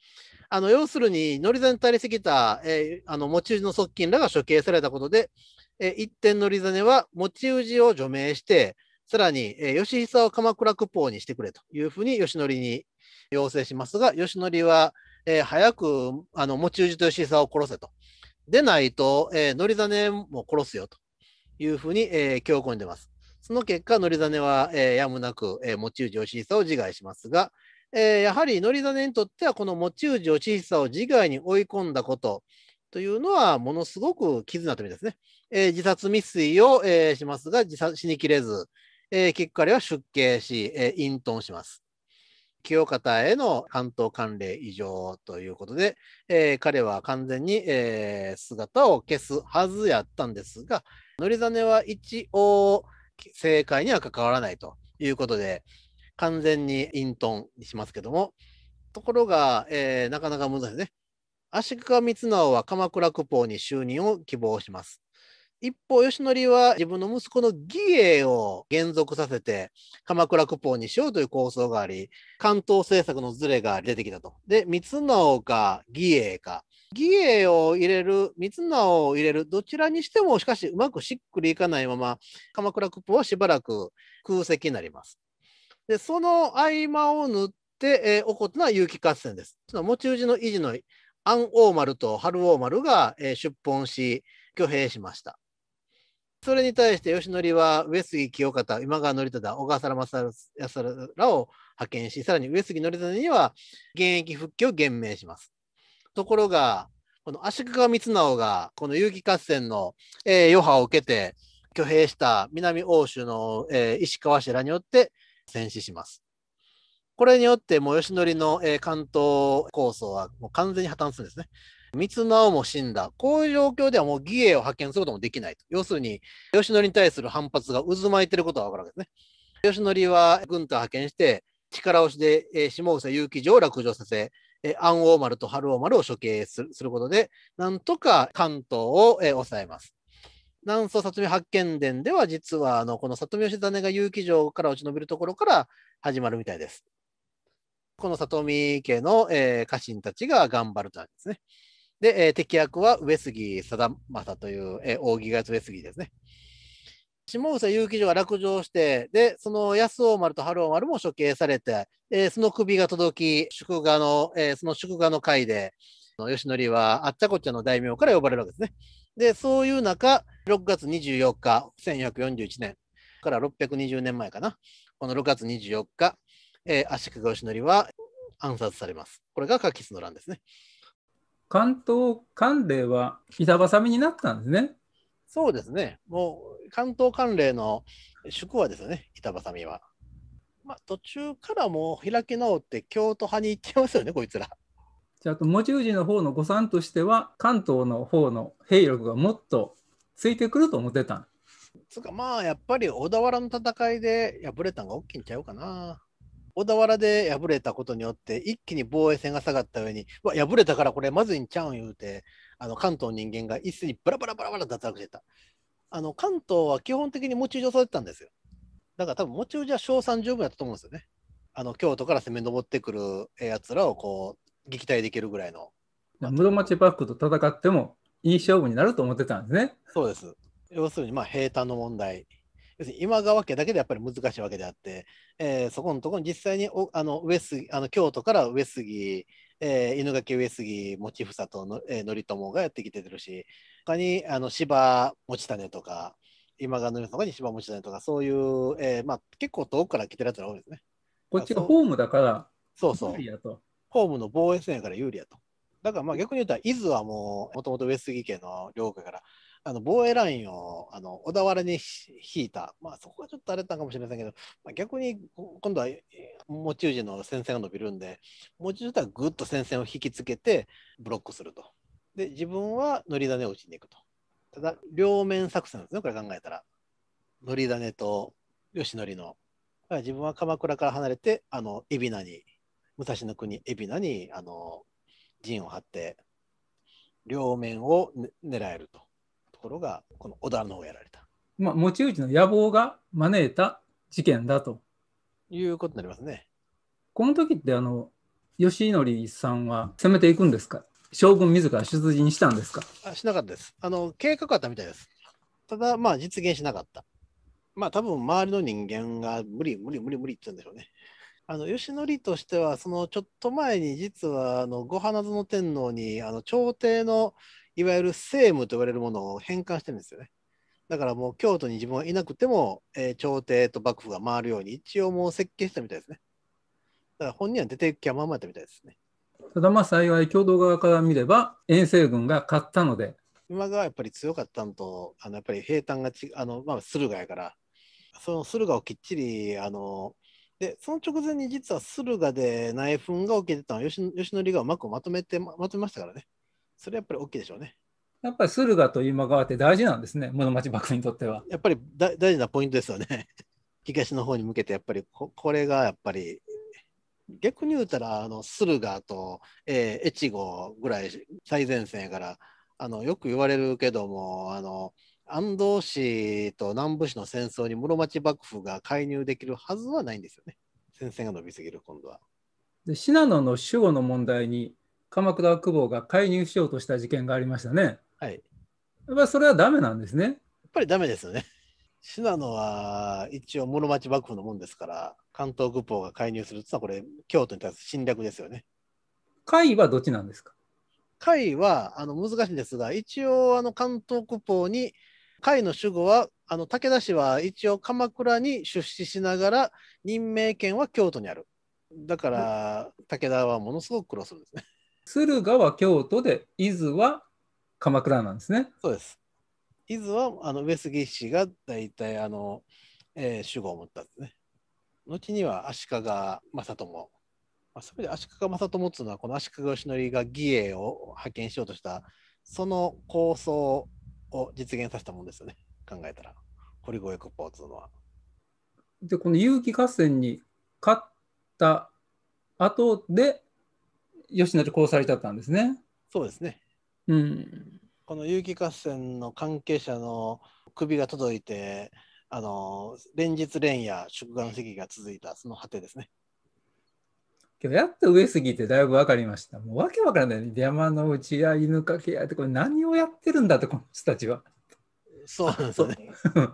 あの、要するに、則座に足りすぎた、えー、あの、持ち氏の側近らが処刑されたことで、えー、一点則座は持ち氏を除名して、さらに、えー、義久を鎌倉区法にしてくれというふうに義則に要請しますが、義則は、えー、早くあの持ち氏と義久を殺せと。でないと、えー、則真も殺すよというふうに、えー、強行に出ます。その結果、則真は、えー、やむなく、えー、持ち氏義久を自害しますが、えー、やはり則真にとってはこの持ち氏義久を自害に追い込んだこと、というのは、ものすごく絆という意味ですね。えー、自殺未遂を、えー、しますが自殺しにきれず、えー、結果あは出家し、えー、隠遁します。清方への関東関連異常ということで、えー、彼は完全に、えー、姿を消すはずやったんですが、リザネは一応正解には関わらないということで、完全に隠遁しますけども、ところが、えー、なかなか難しいね。足利光直は鎌倉九宝に就任を希望します。一方、義則は自分の息子の義英を減俗させて、鎌倉九法にしようという構想があり、関東政策のズレが出てきたと。で、三直か義英か。義英を入れる、三直を入れる、どちらにしても、しかしうまくしっくりいかないまま、鎌倉九法はしばらく空席になります。で、その合間を縫って、えー、起こったのは有機合戦です。その持ち氏の維持の安王丸と春王丸が、えー、出奔し、挙兵しました。それに対して吉典は上杉清方、今川憲忠、小笠原正康らを派遣し、さらに上杉憲忠には現役復帰を厳命します。ところが、この足利光直がこの結城合戦の、えー、余波を受けて挙兵した南欧州の、えー、石川氏らによって戦死します。これによってもう吉則の、えー、関東構想はもう完全に破綻するんですね。三直も死んだ。こういう状況ではもう義英を派遣することもできないと。要するに、義則に対する反発が渦巻いてることがわかるわけですね。義則は軍と派遣して、力押しで、下総結城城を落城させ、安王丸と春王丸を処刑するすることで、なんとか関東を、抑えます。南宋里見八犬伝では、実はあのこの里見義種が結城城から落ち延びるところから始まるみたいです。この里見家の、えー、家臣たちが頑張るとなんですね。で、えー、敵役は上杉貞正という、えー、扇が上杉ですね。下草結城城が落城して、で、その安王丸と春王丸も処刑されて、えー、その首が届き、祝賀の、えー、その祝賀の会で、義則はあっちゃこっちゃの大名から呼ばれるわけですね。で、そういう中、6月24日、1441年から620年前かな、この6月24日、えー、足利義則は暗殺されます。これがカキスの乱ですね。関東関連は板挟みになったんですね。そうですね。もう関東関連の宿はですね、板挟みは。まあ、途中からもう開き直って京都派に行ってますよね、こいつら。じゃあ、と持ち氏の方の誤算としては、関東の方の兵力がもっとついてくると思ってたん。つかまあやっぱり小田原の戦いで敗れたんが大きいんちゃうかな。小田原で敗れたことによって、一気に防衛戦が下がった上に、わ敗れたからこれまずいんちゃうん言うて、あの関東人間が一斉にバラバラバラバラ脱落してた。あの関東は基本的に持ち上されてたんですよ。だから多分持ち上は賞賛十分やったと思うんですよね。あの京都から攻め上ってくるやつらをこう撃退できるぐらいの。室町幕府と戦ってもいい勝負になると思ってたんですね。そうです。要するにまあ平坦の問題。要するに今川家だけでやっぱり難しいわけであって、えー、そこのところに実際におあの上杉あの京都から上杉、えー、犬垣上杉持房との、え頼朝がやってきてるし他にあの芝持種とか今川のとかに芝持種とかそういう、えーまあ、結構遠くから来てるやつが多いですね。こっちがホームだからそうそうホームの防衛線やから有利やと。だからまあ逆に言うと伊豆はもうもともと上杉家の領下からあの防衛ラインをあの小田原に引いた、まあ、そこがちょっとあれだかもしれませんけど、まあ、逆に今度は持ち主の戦線が伸びるんで持ち主はぐっと戦線を引きつけてブロックするとで自分は乗り種を打ちに行くとただ両面作戦ですねこれ考えたら乗り種と義則の自分は鎌倉から離れてあの海老名に武蔵の国海老名にあの陣を張って両面を、ね、狙えると。ところがこの織田のをやられた。まあ、持ち内の野望が招いた事件だと。いうことになりますね。この時ってあの義則さんは攻めていくんですか将軍自ら出陣したんですかあしなかったです。あの計画あったみたいです。ただまあ実現しなかった。まあ多分周りの人間が無理無理無理無理って言うんでしょうね。あの義則としてはそのちょっと前に実はあの五花園天皇にあの朝廷のいわゆる政務と言われるものを返還してるんですよね。だからもう京都に自分はいなくても、えー、朝廷と幕府が回るように一応もう設計したみたいですね。だから本人は出てきくはまんまやったみたいですね。ただまあ幸い共同側から見れば遠征軍が勝ったので今がやっぱり強かったのとあのやっぱり兵坦がちあの、まあ、駿河やからその駿河をきっちりあのでその直前に実は駿河で内紛が起きてたのは吉吉典がうまくまとめてままとめましたからね。それはやっぱり大きいでしょうね。やっぱり駿河と今川って大事なんですね、室町幕府にとっては。やっぱり大事なポイントですよね。[LAUGHS] 東の方に向けて、やっぱりここれがやっぱり、逆に言うたら、あの駿河と、えー、越後ぐらい最前線やからあの、よく言われるけども、あの安藤氏と南部氏の戦争に室町幕府が介入できるはずはないんですよね。戦線が伸びすぎる、今度は。で信濃の守護の問題に鎌倉久保が介入しようとした事件がありましたね。はい。やっぱりそれはダメなんですね。やっぱりダメですよね。[LAUGHS] 信濃は一応室町幕府のもんですから、関東久保が介入するってのはこれ、京都に対する侵略ですよね。海はどっちなんですか海はあの難しいんですが、一応あの関東久保に、海の守護は、あの武田氏は一応鎌倉に出資しながら、任命権は京都にある。だから、武田はものすごく苦労するんですね。駿河は京都で、伊豆は鎌倉なんですね。そうです。伊豆はあの上杉氏が大体あの、えー、主語を持ったんですね。後には足利正友。まあ、それで足利正友っていうのはこの足利義教が義英を派遣しようとしたその構想を実現させたもんですよね考えたら堀越国宝っていうのは。でこの結城合戦に勝った後で吉野されちゃったんですね。そうですね。うん、この有機合戦の関係者の首が届いて、あの連日連夜祝願席が続いたその果てですね。けどやっと上杉ってだいぶ分かりました。もうわけわからない、山の内や犬かけやってこれ何をやってるんだってこの人たちは。そうなんですね。[LAUGHS]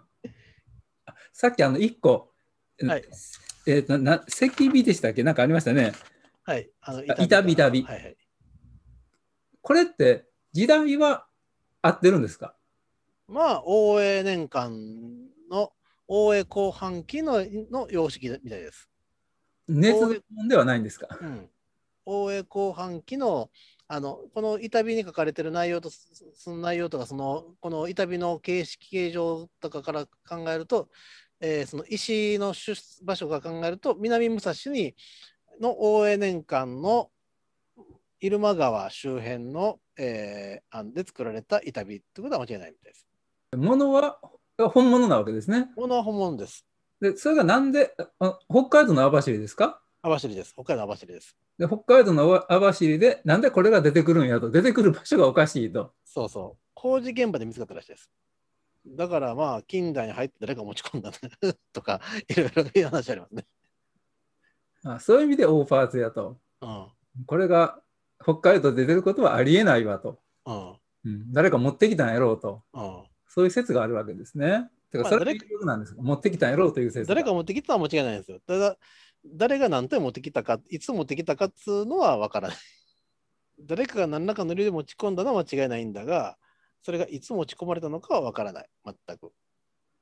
さっきあの1個、はい、えーと、な赤火でしたっけなんかありましたね。はい。あのいたびたび。はいはい、これって時代は合ってるんですかまあ、大江年間の大江後半期のの様式みたいです。熱ではないんですか大江,、うん、後半期のあのこの板火に書かれてる内容とその内容とかそのこの板火の形式形状とかから考えると、えー、その石の出場所が考えると南武蔵にの大江年間の入間川周辺の、えー、案で作られた板火ってことは間違いないみたいです。ものは本物なわけですね。ものは本物です。で、それがなんで、あ北海道の網走ですか網走です。北海道の網走です。で、北海道の網走で、なんでこれが出てくるんやと、出てくる場所がおかしいと。そうそう。工事現場で見つかったらしいです。だからまあ、近代に入って誰か持ち込んだ [LAUGHS] とか、いろいろいう話ありますね。あそういう意味でオーパーツやと。うん。これが北海道で出ることはありえないわと。んうん、誰か持ってきたんやろうと。ん。そういう説があるわけですね。てか、それはなんですか、持ってきたんやろうという説。誰か持ってきたのは間違いないんですよ。ただ、誰が何点持ってきたか、いつ持ってきたかっつうのは分からない。[LAUGHS] 誰かが何らかの理由で持ち込んだのは間違いないんだが、それがいつ持ち込まれたのかは分からない、全く。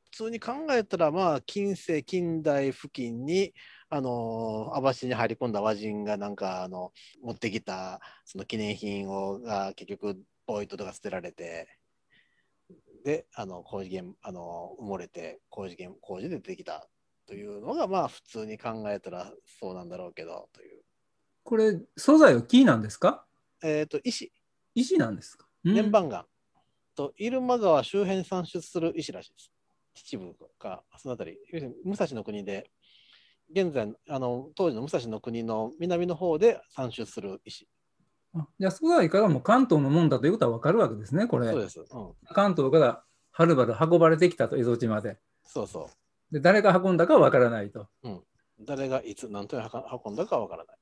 普通に考えたら、まあ、近世、近代付近にあの網走に入り込んだ和人がなんかあの持ってきたその記念品をが結局ポイントとか捨てられてであの工事現あの埋もれて工事現工事で出てきたというのがまあ普通に考えたらそうなんだろうけどというこれ素材は木なんですかえっ、ー、と石石なんですか年番岩と入間川周辺産出する石らしいです秩父かそのあたり武蔵の国で現在あの当時の武蔵の国の南の方で参集する石。じゃあ蘇いかがも関東のもんだということは分かるわけですねこれ。そうです、うん、関東からはるばる運ばれてきたと蝦夷地まで。そうそうで誰が運んだか分からないと。うん、誰がいつ何と運んだか分からない。